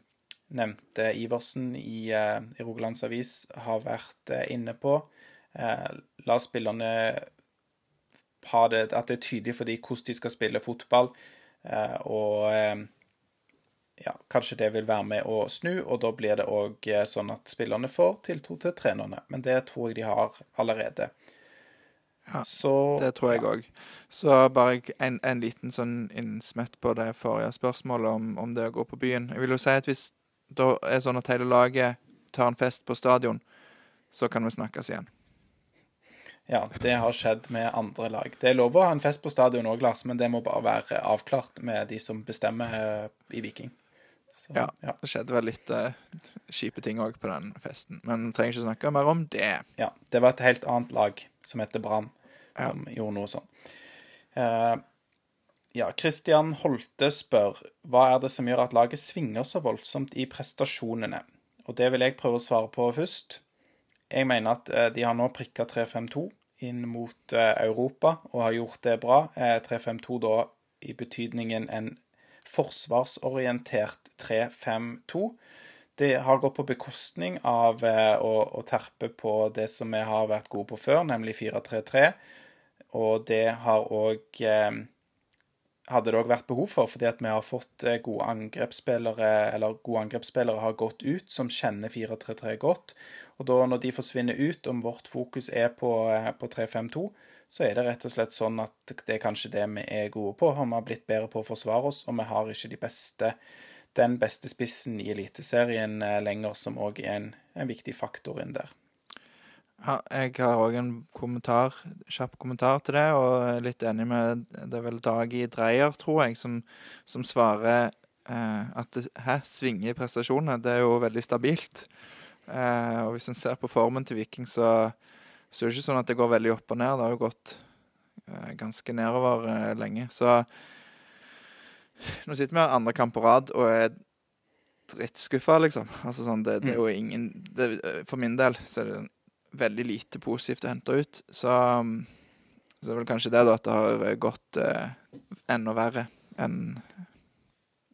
nevnte Iversen i, eh, i Rogalands Avis har vært eh, inne på. Eh, la spillerne ha det At det er tydelig for dem hvordan de skal spille fotball, eh, og eh, ja, kanskje det vil være med å snu, og da blir det òg sånn at spillerne får tiltro til trenerne. Men det tror jeg de har allerede. Ja, så, det tror jeg òg. Så bare en, en, liten sånn innsmett på det forrige spørsmålet om, om, det å gå på byen. Jeg vil jo si at hvis da er sånn at hele laget tar en fest på stadion, så kan vi snakkes igjen. Ja, det har skjedd med andre lag. Det er lov å ha en fest på stadion òg, Lars, men det må bare være avklart med de som bestemmer eh, i Viking. Så, ja, ja, Det skjedde vel litt uh, kjipe ting òg på den festen, men vi trenger ikke snakke mer om det. Ja, det var et helt annet lag som heter Brann som gjorde noe sånn. Uh, ja, Christian Holte spør hva er det som gjør at laget svinger så voldsomt i prestasjonene? Og det vil jeg prøve å svare på først. Jeg mener at uh, de har nå prikka 3-5-2 inn mot uh, Europa og har gjort det bra. 3-5-2 da i betydningen en forsvarsorientert 3-5-2 det har gått på bekostning av å, å terpe på det som vi har vært gode på før, nemlig 4-3-3, og det har òg eh, hadde det òg vært behov for, fordi at vi har fått eh, gode angrepsspillere, eller gode angrepsspillere har gått ut, som kjenner 4-3-3 godt. Og da når de forsvinner ut, om vårt fokus er på, eh, på 3-5-2, så er det rett og slett sånn at det er kanskje det vi er gode på. Vi har blitt bedre på å forsvare oss, og vi har ikke de beste, den beste spissen i Eliteserien lenger, som òg er en, en viktig faktor inn der. Ja, jeg har òg en kommentar, kjapp kommentar til det, og er litt enig med Det er vel Dag i Dreyer, tror jeg, som, som svarer eh, at Her svinger prestasjonene? Det er jo veldig stabilt. Eh, og hvis en ser på formen til Viking, så, så, er det ikke sånn at det går veldig opp og ned. Det har jo gått eh, ganske nedover eh, lenge. Så nå sitter vi andre kamp på rad og er drittskuffa, liksom. Altså sånn, det, det, er mm. jo ingen det, For min del så er det veldig lite positivt å hente ut. Så, så er vel kanskje det da at det har gått eh, enda verre enn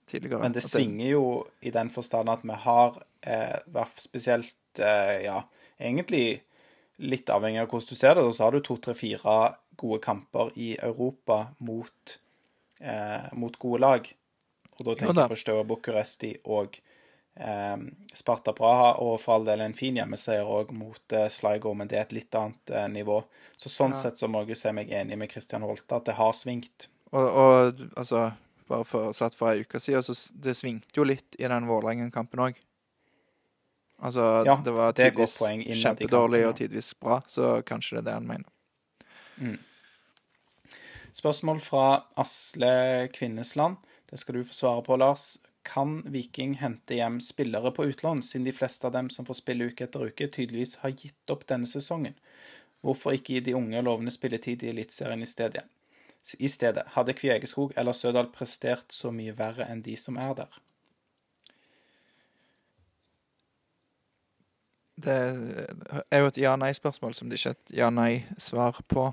tidligere. Men det svinger jo i den forstand at vi har eh, vært spesielt eh, Ja, egentlig litt avhengig av hvordan du ser det, så har du to, tre, fire gode kamper i Europa mot, eh, mot gode lag. Og da tenker jeg på Steaua Bucuresti og Ehm, Sparta Braha, og for all del en fin hjemmeseier òg mot eh, Sligo, men det er et litt annet eh, nivå. Så sånn ja. sett så må jeg se meg enig med Christian Holte, at det har svingt. Og, og altså, bare for, satt for ei uke siden, så det svingte jo litt i den Vålerengen-kampen òg. Altså, ja, det var tidvis kjempedårlig og tidvis bra, så kanskje det er det han mener. Mm. Spørsmål fra Asle Kvinnesland. Det skal du få svare på, Lars kan Viking hente hjem spillere på utlån, siden de fleste av dem som får spille uke etter uke, tydeligvis har gitt opp denne sesongen? Hvorfor ikke gi de unge lovende spilletid i Eliteserien i stedet? I stedet hadde Kviegeskog eller Sødal prestert så mye verre enn de som er der? Det er jo et ja-nei-spørsmål som det ikke er et ja-nei-svar på.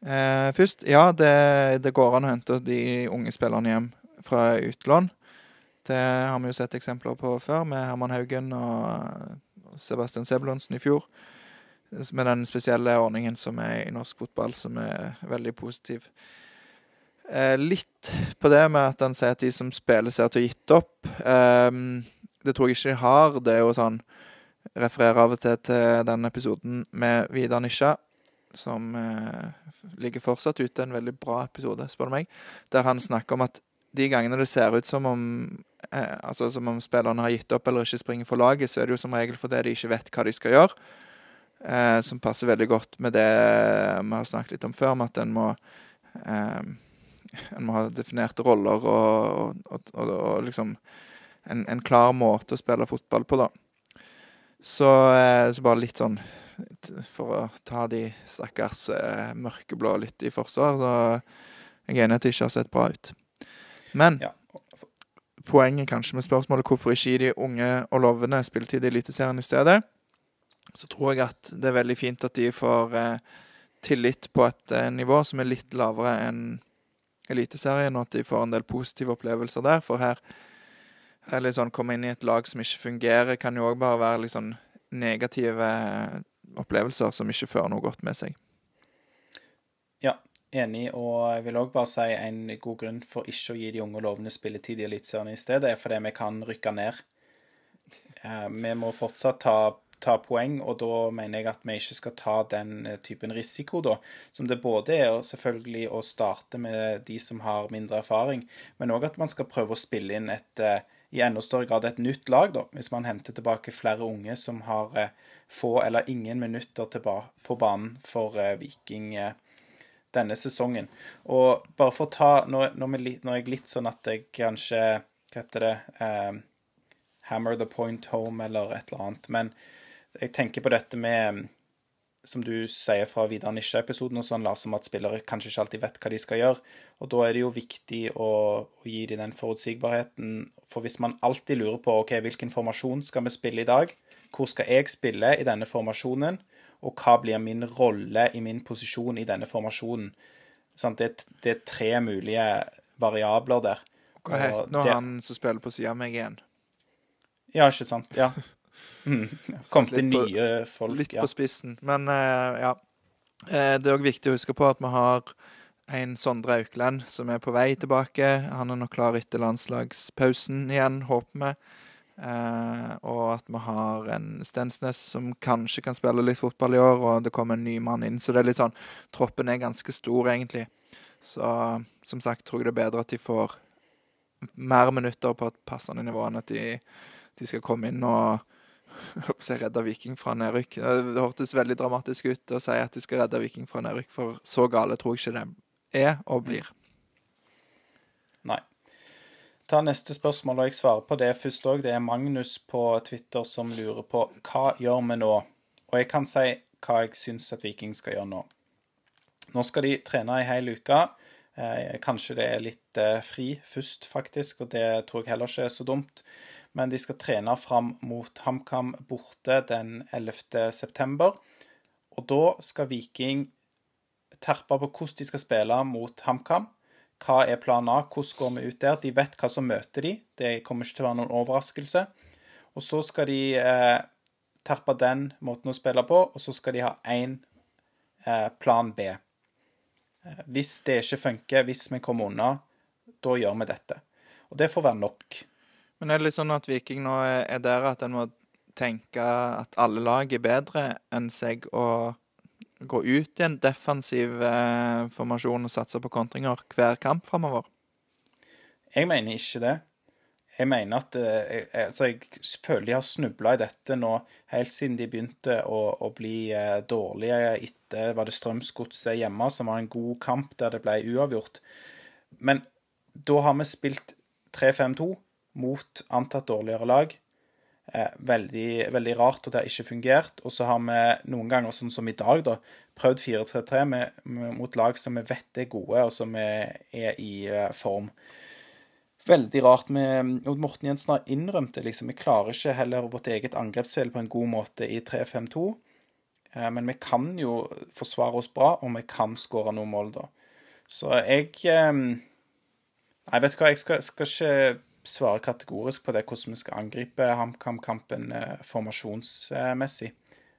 Eh, først, ja, det, det går an å hente de unge spillerne hjem fra utlån. Det har vi jo sett eksempler på før, med Herman Haugen og Sebastian Sebulonsen i fjor. Med den spesielle ordningen som er i norsk fotball, som er veldig positiv. Eh, litt på det med at han sier at de som spiller, ser ut til å ha gitt opp. Eh, det tror jeg ikke de har. Det er jo sånn Refererer av og til til den episoden med Vidar Nisja, som eh, ligger fortsatt ute. En veldig bra episode, spør du meg. Der han snakker om at de gangene det ser ut som om eh, altså som om spillerne har gitt opp eller ikke springer for laget, så er det jo som regel fordi de ikke vet hva de skal gjøre. Eh, som passer veldig godt med det vi har snakket litt om før, med at en må eh, en må ha definerte roller og, og, og, og liksom en, en, klar måte å spille fotball på, da. Så, eh, så bare litt sånn For å ta de stakkars eh, mørkeblå litt i forsvar, så jeg er enig at de ikke har sett bra ut. Men ja. poenget kanskje med spørsmålet hvorfor ikke gi de unge og lovende spilletid i Eliteserien i stedet, så tror jeg at det er veldig fint at de får eh, tillit på et eh, nivå som er litt lavere enn Eliteserien, og at de får en del positive opplevelser der. For her eller sånn komme inn i et lag som ikke fungerer, kan jo òg bare være litt sånn negative eh, opplevelser som ikke fører noe godt med seg. Enig, og jeg vil òg bare si en god grunn for ikke å gi de unge lovende spilletid i Eliteserien i stedet, er fordi vi kan rykke ned. Eh, vi må fortsatt ta, ta, poeng, og da mener jeg at vi ikke skal ta den eh, typen risiko, da. Som det både er selvfølgelig å starte med de som har mindre erfaring, men òg at man skal prøve å spille inn et eh, i enda større grad et nytt lag, da, hvis man henter tilbake flere unge som har få eller ingen minutter på banen for Viking denne sesongen. Og bare for å ta nå er jeg litt sånn at jeg kanskje Hva heter det um, Hammer the point home, eller et eller annet. Men jeg tenker på dette med mm, som du sier fra Vidar Nisja-episoden, og sånn, Lars, om at spillere kanskje ikke alltid vet hva de skal gjøre. Og da er det jo viktig å, å gi dem den forutsigbarheten. For hvis man alltid lurer på ok, hvilken formasjon skal vi spille i dag, hvor skal jeg spille i denne formasjonen, og hva blir min rolle i min posisjon i denne formasjonen. Sånn, det, det, er tre mulige variabler der. Hva heter nå det... han som spiller på siden av meg igjen? Ja, ikke sant. Ja. Mm. Kom til nye på, folk. Litt ja. på spissen. Men uh, ja. Eh, det er òg viktig å huske på at vi har en Sondre Aukland som er på vei tilbake. Han er nok klar etter landslagspausen igjen, håper vi. Eh, og at vi har en Stensnes som kanskje kan spille litt fotball i år, og det kommer en ny mann inn. Så det er litt sånn Troppen er ganske stor, egentlig. Så som sagt tror jeg det er bedre at de får mer minutter på et passende nivå enn at de, de skal komme inn og redde Viking fra nedrykk. Det hørtes veldig dramatisk ut å si at de skal redde Viking fra nedrykk, for så gale tror jeg ikke det er og blir. Nei ta neste spørsmål, og jeg svarer på det først òg. Det er Magnus på Twitter som lurer på hva gjør vi nå? Og jeg kan si hva jeg syns at Viking skal gjøre nå. Nå skal de trene ei hel uke. Eh, kanskje det er litt eh, fri først, faktisk, og det tror jeg heller ikke er så dumt. Men de skal trene fram mot HamKam borte den 11. september, Og da skal Viking terpe på hvordan de skal spille mot HamKam. Hva er plan A? Hvordan går vi ut der? De vet hva som møter de. Det kommer ikke til å være noen overraskelse. Og så skal de eh, tappe den måten å spille på, og så skal de ha én eh, plan B. Eh, hvis det ikke funker, hvis vi kommer unna, da gjør vi dette. Og det får være nok. Men er det litt sånn at Viking nå er der at en må tenke at alle lag er bedre enn seg og gå ut i en defensiv eh, formasjon og satse på kontringer hver kamp framover? Jeg mener ikke det. Jeg mener at eh, altså Jeg føler de har snubla i dette nå helt siden de begynte å, å bli eh, dårlige etter var det Strømsgodset hjemme, som var en god kamp der det ble uavgjort. Men da har vi spilt 3-5-2 mot antatt dårligere lag. Eh, veldig, veldig rart, og det har ikke fungert. Og så har vi noen ganger, sånn som i dag, da, prøvd 4-3-3 mot lag som vi vet er gode, og som er, er i eh, form. Veldig rart. Med, Morten Jensen har innrømt det. liksom, Vi klarer ikke heller vårt eget angrepsspill på en god måte i 3-5-2. Eh, men vi kan jo forsvare oss bra, og vi kan skåre noen mål, da. Så jeg Nei, vet du hva, jeg skal, skal ikke svarer kategorisk på det hvordan vi skal angripe HamKam-kampen eh, formasjonsmessig.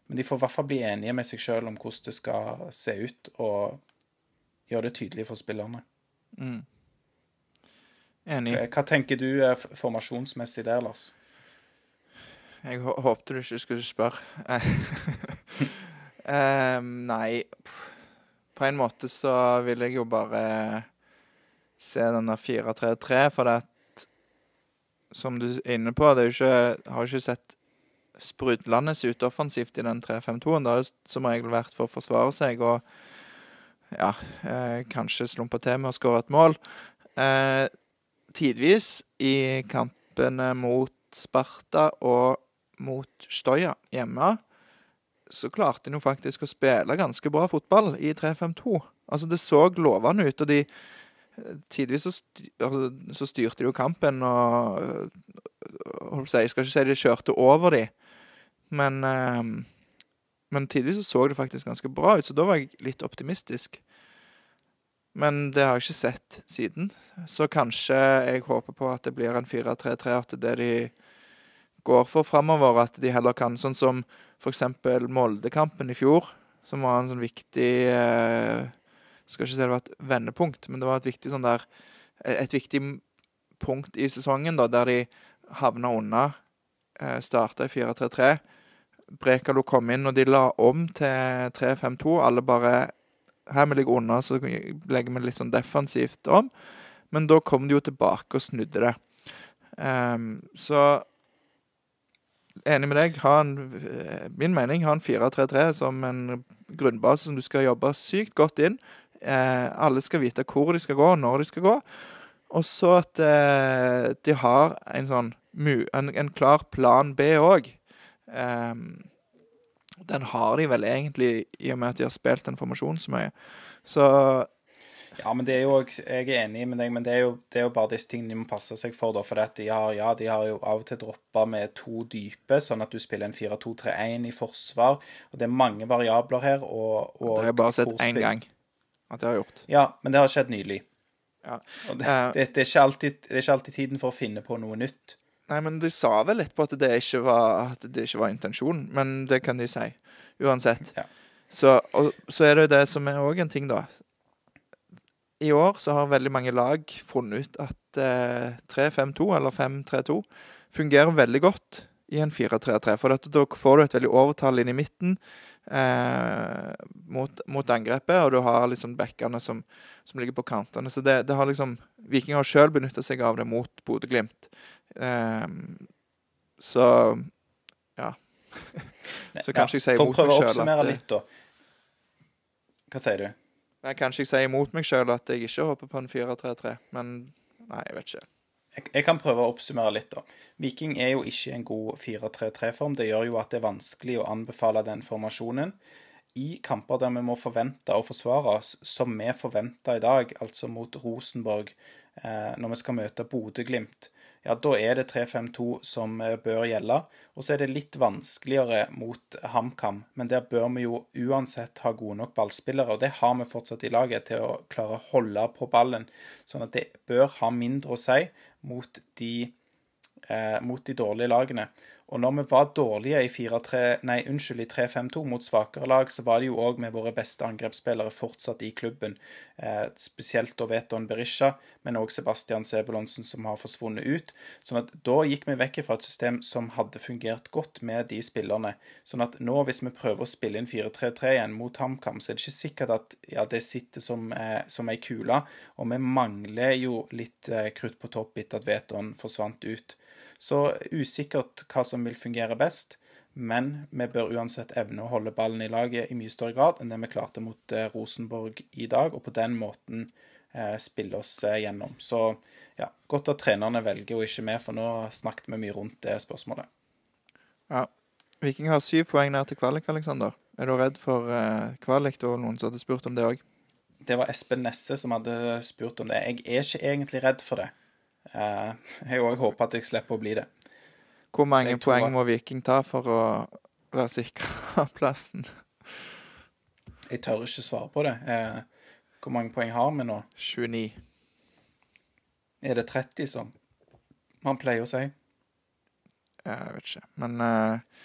Men de får i hvert fall bli enige med seg sjøl om hvordan det skal se ut, og gjøre det tydelig for spillerne. Mm. Enig. Eh, hva tenker du er eh, formasjonsmessig der, Lars? Jeg håpte du ikke skulle spørre. um, nei På en måte så vil jeg jo bare se denne 4-3-3, for det at som du er inne på, det er jo ikke, har ikke sett sprudlende ut offensivt i den 3-5-2-en. Det har jo som regel vært for å forsvare seg og ja, eh, kanskje slumpe til med å skåre et mål. Eh, tidvis i kampene mot Sparta og mot Støya hjemme, så klarte de jo faktisk å spille ganske bra fotball i 3-5-2. Altså, det så lovende ut, og de Tidvis så, altså, så, styrte de jo kampen og øh, Jeg skal ikke si de kjørte over de, men øh, men tidvis så, så det faktisk ganske bra ut, så da var jeg litt optimistisk. Men det har jeg ikke sett siden. Så kanskje jeg håper på at det blir en 4-3-3, at det de går for framover, at de heller kan Sånn som f.eks. Moldekampen i fjor, som var en sånn viktig eh, skal ikke si det var et vendepunkt, men det var et viktig, sånn der, et viktig punkt i sesongen da, der de havna unna. Eh, Starta i 4-3-3. Brekalo kom inn, og de la om til 3-5-2. Alle bare Her vi ligger unna, så legger vi litt sånn defensivt om. Men da kom de jo tilbake og snudde det. Um, så enig med deg. En, eh, min mening, ha en 4-3-3 som en grunnbase som du skal jobbe sykt godt inn. Eh, alle skal vite hvor de skal gå, når de skal gå. Og så at eh, de har en sånn en, en klar plan B òg. Ehm, den har de vel egentlig i og med at de har spilt den formasjonen så mye. Så ja, men det er jo, jeg er enig med deg, men det er jo, det er jo bare disse tingene de må passe seg for. da, for de har, ja, de har jo av og til droppa med to dype, sånn at du spiller en 4-2-3-1 i forsvar. og Det er mange variabler her. og... og det har jeg bare sett én gang at det har gjort. Ja, men det har skjedd nylig. Ja. Og det, eh. det, det, er alltid, det, er ikke alltid, tiden for å finne på noe nytt. Nei, men de sa vel etterpå at det ikke var, at det ikke var intensjonen, men det kan de si. Uansett. Ja. Så, og, så, er det jo det som er òg en ting, da. I år så har veldig mange lag funnet ut at eh, 3-5-2 eller 5-3-2 fungerer veldig godt i en 4-3-3. For dette, da får du et veldig overtall inn i midten eh, mot, mot, angrepet, og du har liksom backene som, som ligger på kantene. Så det, det har liksom Viking har sjøl benytta seg av det mot Bodø-Glimt. Eh, så ja. så kanskje ja, jeg sier imot meg sjøl at For å prøve å oppsummere litt, da. Hva sier du? Nei, kanskje jeg sier imot meg sjøl at jeg ikke håper på en 4-3-3, men nei, jeg vet ikke. Jeg kan prøve å oppsummere litt, da. Viking er jo ikke en god 4-3-3-form. Det gjør jo at det er vanskelig å anbefale den formasjonen. I kamper der vi må forvente å forsvare oss, som vi forventer i dag, altså mot Rosenborg, eh, når vi skal møte Bodø-Glimt, ja, da er det 3-5-2 som eh, bør gjelde. Og så er det litt vanskeligere mot HamKam, men der bør vi jo uansett ha gode nok ballspillere, og det har vi fortsatt i laget til å klare å holde på ballen. Sånn at det bør ha mindre å si mot de, eh, mot de dårlige lagene. Og når vi var dårlige i 4-3, nei, unnskyld, i 3-5-2 mot svakere lag, så var det jo òg med våre beste angrepsspillere fortsatt i klubben. Eh, spesielt da Veton Berisha, men òg Sebastian Sebulonsen, som har forsvunnet ut. Sånn at da gikk vi vekk fra et system som hadde fungert godt med de spillerne. Sånn at nå, hvis vi prøver å spille inn 4-3-3 igjen mot HamKam, så er det ikke sikkert at ja, det sitter som, eh, som ei kule. Og vi mangler jo litt eh, krutt på topp etter at Veton forsvant ut. Så usikkert hva som vil fungere best, men vi bør uansett evne å holde ballen i laget i mye større grad enn det vi klarte mot eh, Rosenborg i dag, og på den måten eh, spille oss eh, gjennom. Så ja, godt at trenerne velger å ikke med, for nå snakket vi mye rundt det spørsmålet. Ja. Viking har syv poeng ned til kvalik, Aleksander. Er du redd for eh, kvalik? Det noen som hadde spurt om det òg. Det var Espen Nesse som hadde spurt om det. Jeg er ikke egentlig redd for det. Eh, jeg har òg håpa at jeg slipper å bli det. Hvor mange poeng må Viking ta for å være sikra plassen? Jeg tør ikke svare på det. Eh, hvor mange poeng har vi nå? 29. Er det 30, som man pleier å si? Jeg vet ikke, men uh,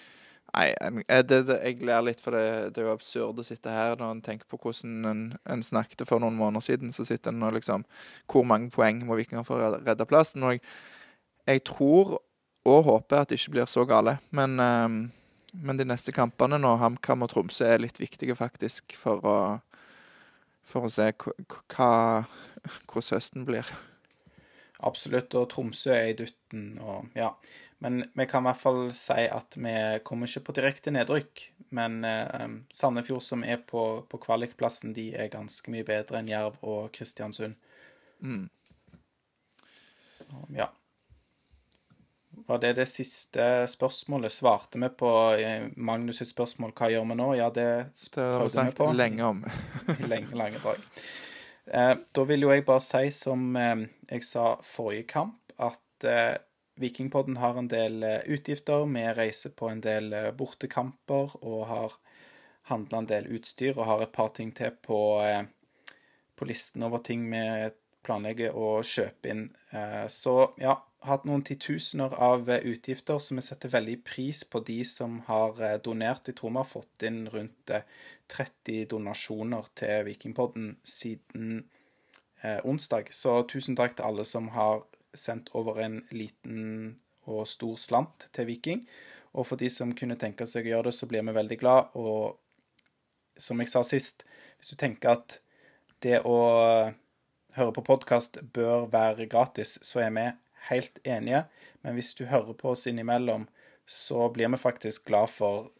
Nei, eh, det, det, jeg ler litt, for det, det, er jo absurd å sitte her når en tenker på hvordan en, en snakket for noen måneder siden. Så sitter en og liksom Hvor mange poeng må Vikinger få redde plassen? Og jeg, jeg, tror og håper at det ikke blir så gale. Men, um, men de neste kampene nå, HamKam og Tromsø, er litt viktige faktisk for å, for å se hva, hvordan høsten blir. Absolutt. Og Tromsø er i dutten, og ja. Men vi kan i hvert fall si at vi kommer ikke på direkte nedrykk. Men eh, Sandefjord, som er på, på kvalikplassen, de er ganske mye bedre enn Jerv og Kristiansund. Mm. Så, ja. Var det det siste spørsmålet? Svarte vi på eh, Magnus sitt spørsmål 'Hva gjør vi nå?' Ja, det prøvde vi på. Det har vi snakket lenge om. lenge, lange drag. Eh, da vil jo jeg bare si, som eh, jeg sa forrige kamp, at eh, Vikingpodden har en del utgifter. Vi reiser på en del bortekamper og har handla en del utstyr og har et par ting til på, på listen over ting vi planlegger å kjøpe inn. Eh, så ja, hatt noen titusener av eh, utgifter, så vi setter veldig pris på de som har eh, donert. Jeg tror vi har fått inn rundt 30 donasjoner til Vikingpodden siden onsdag. Så tusen takk til alle som har sendt over en liten og stor slant til Viking. Og for de som kunne tenke seg å gjøre det, så blir vi veldig glad. Og som jeg sa sist, hvis du tenker at det å hører på podkast bør være gratis, så er vi helt enige. Men hvis du hører på oss innimellom, så blir vi faktisk glad for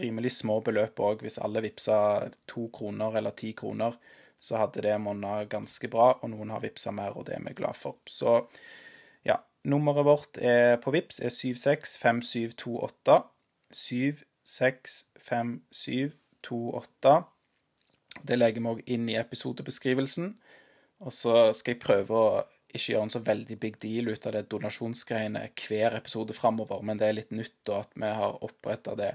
rimelig små beløp òg. Hvis alle vippsa to kroner eller ti kroner, så hadde det monna ganske bra. Og noen har vippsa mer, og det er vi glad for. Så ja. Nummeret vårt er, på Vips er 765728. 765728. Det legger vi òg inn i episodebeskrivelsen. Og så skal jeg prøve å ikke gjøre en så veldig big deal ut av det donasjonsgreiene hver episode framover, men det er litt nytt, og at vi har oppretta det.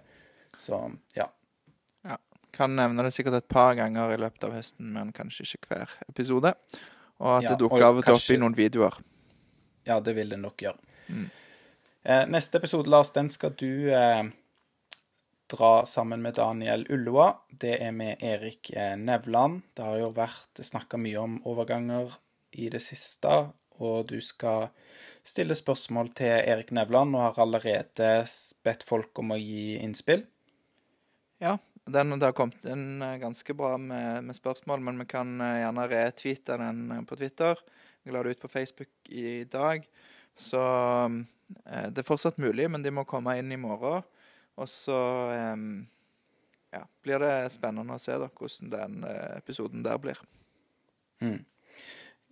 Så ja. ja. Kan nevne det sikkert et par ganger i løpet av høsten, men kanskje ikke hver episode. Og at ja, det dukker av og til opp i noen videoer. Ja, det vil det nok gjøre. Mm. Eh, neste episode, Lars, den skal du eh, dra sammen med Daniel Ulloa. Det er med Erik eh, Nevland. Det har jo vært snakka mye om overganger i det siste, og du skal stille spørsmål til Erik Nevland, og har allerede bedt folk om å gi innspill. Ja, den, det har kommet inn eh, ganske bra med, med, spørsmål, men vi kan eh, gjerne retweete den på Twitter. Jeg la det ut på Facebook i dag. Så det er fortsatt mulig, men de må komme inn i morgen. Og så ja, blir det spennende å se da, hvordan den eh, episoden der blir. Mm.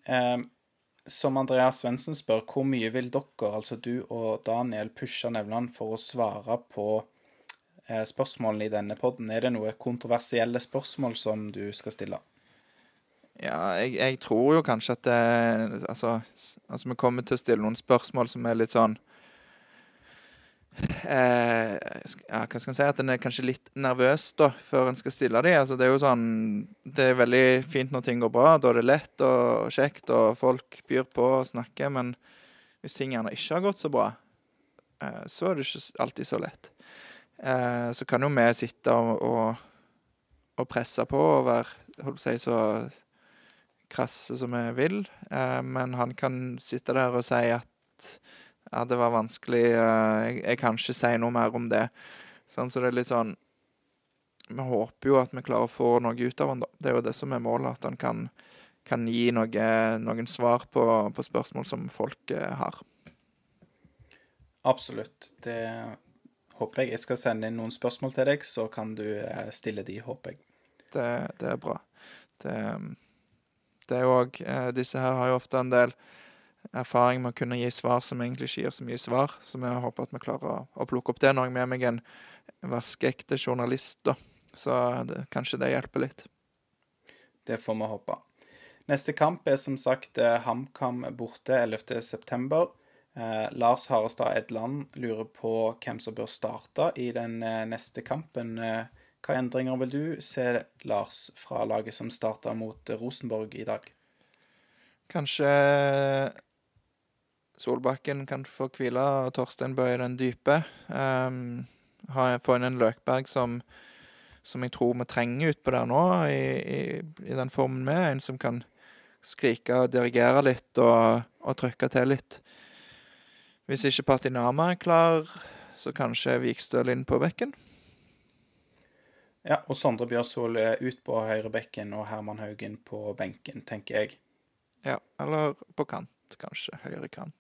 Eh, som Andreas Svendsen spør, hvor mye vil dere, altså du og Daniel, pushe Nevland for å svare på eh, spørsmålene i denne podden? Er det noen kontroversielle spørsmål som du skal stille? Ja, jeg, jeg tror jo kanskje at det, altså, altså, vi kommer til å stille noen spørsmål som er litt sånn eh, ja, hva skal en si, at en er kanskje litt nervøs da, før en skal stille dem. Altså, det er jo sånn Det er veldig fint når ting går bra. Da er det lett og kjekt, og folk byr på og snakker. Men hvis ting gjerne ikke har gått så bra, eh, så er det ikke alltid så lett. Eh, så kan jo vi sitte og, og, og, presse på og være holdt på å si, så krasse som vi vil, eh, men han kan sitte der og si at ja, det var vanskelig. Eh, jeg, jeg, kan ikke si noe mer om det. Sånn, så det er litt sånn Vi håper jo at vi klarer å få noe ut av han da. Det er jo det som er målet, at han kan, kan gi noe, noen svar på, på, spørsmål som folk eh, har. Absolutt. Det håper jeg. Jeg skal sende inn noen spørsmål til deg, så kan du eh, stille de, håper jeg. Det, det er bra. Det, det er jo òg Disse her har jo ofte en del erfaring med å kunne gi svar som egentlig ikke gir så mye svar. Så vi håper at vi klarer å, å plukke opp det. Nå jeg med meg en vaskeekte journalist, da. Så det, kanskje det hjelper litt. Det får vi håpe. Neste kamp er som sagt eh, HamKam borte 11.9. Eh, Lars Harestad Edland lurer på hvem som bør starte i den eh, neste kampen. Eh, hva endringer vil du se, Lars, fra laget som starta mot Rosenborg i dag? Kanskje Solbakken kan få hvile, og Torstein Bøe den dype. Um, få inn en Løkberg som, som jeg tror vi trenger utpå der nå, i, i, i, den formen med. En som kan skrike og dirigere litt og, og trykke til litt. Hvis ikke Partinama er klar, så kanskje Vikstøl inn på bekken. Ja, og Sondre Bjørsvold er ut på høyre bekken og Herman Haugen på benken, tenker jeg. Ja, eller på kant, kanskje. Høyre kant.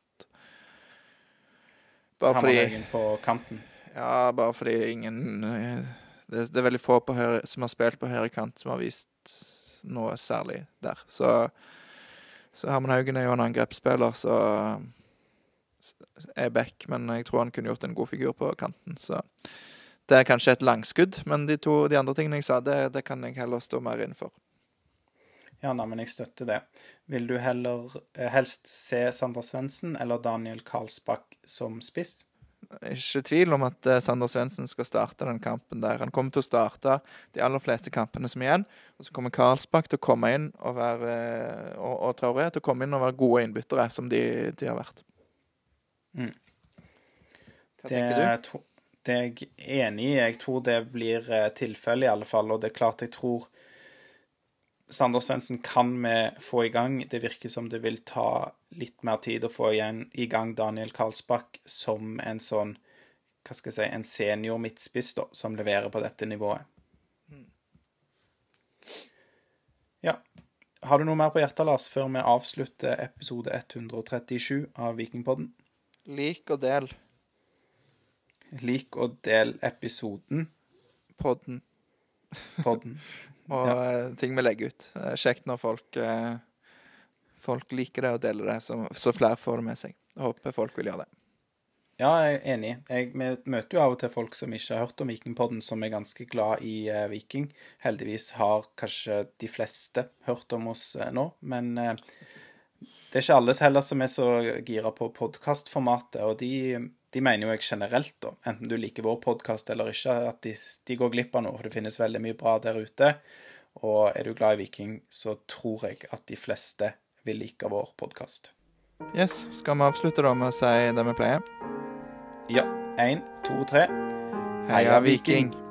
Bare fordi på Ja, bare fordi ingen eh, det, det, er veldig få høyre, som har spilt på høyre kant, som har vist noe særlig der. Så, så Herman Haugen er jo en angrepsspiller, så, er back, men jeg tror han kunne gjort en god figur på kanten, så det er kanskje et langskudd, men de to de andre tingene jeg sa, det, det kan jeg heller stå mer inn for. Ja, nei, men jeg støtter det. Vil du heller eh, helst se Sander Svendsen eller Daniel Karlsbakk som spiss? Ikke tvil om at eh, Sander Svendsen skal starte den kampen der. Han kommer til å starte de aller fleste kampene som er igjen. Og så kommer Karlsbakk til å komme inn og være eh, og, og Traoré til å komme inn og være gode innbyttere, som de, de har vært. Mm. Hva det, tenker du? det er jeg enig i. Jeg tror det blir tilfellet, i alle fall. Og det er klart jeg tror Sander Svendsen, kan vi få i gang? Det virker som det vil ta litt mer tid å få igjen, i gang Daniel Karlsbakk som en sånn hva skal jeg si, en senior midtspiss da, som leverer på dette nivået. Ja. Har du noe mer på hjertet, Lars, før vi avslutter episode 137 av Vikingpodden? Lik og del. Lik og del episoden. Podden. Podden. og ja. Eh, ting vi legger ut. Det er kjekt når folk, eh, folk liker det og deler det, så, så flere får det med seg. Jeg håper folk vil gjøre det. Ja, jeg er enig. Jeg, vi møter jo av og til folk som ikke har hørt om Vikingpodden, som er ganske glad i eh, Viking. Heldigvis har kanskje de fleste hørt om oss eh, nå, men eh, det er ikke alle heller som er så gira på podkastformatet. Og de de mener jo jeg generelt, da, enten du liker vår podkast eller ikke, at de, de går glipp av noe, for det finnes veldig mye bra der ute. Og er du glad i Viking, så tror jeg at de fleste vil like vår podkast. Yes. Skal vi avslutte da med å si det vi pleier? Ja. Én, to, tre. Heia, Viking.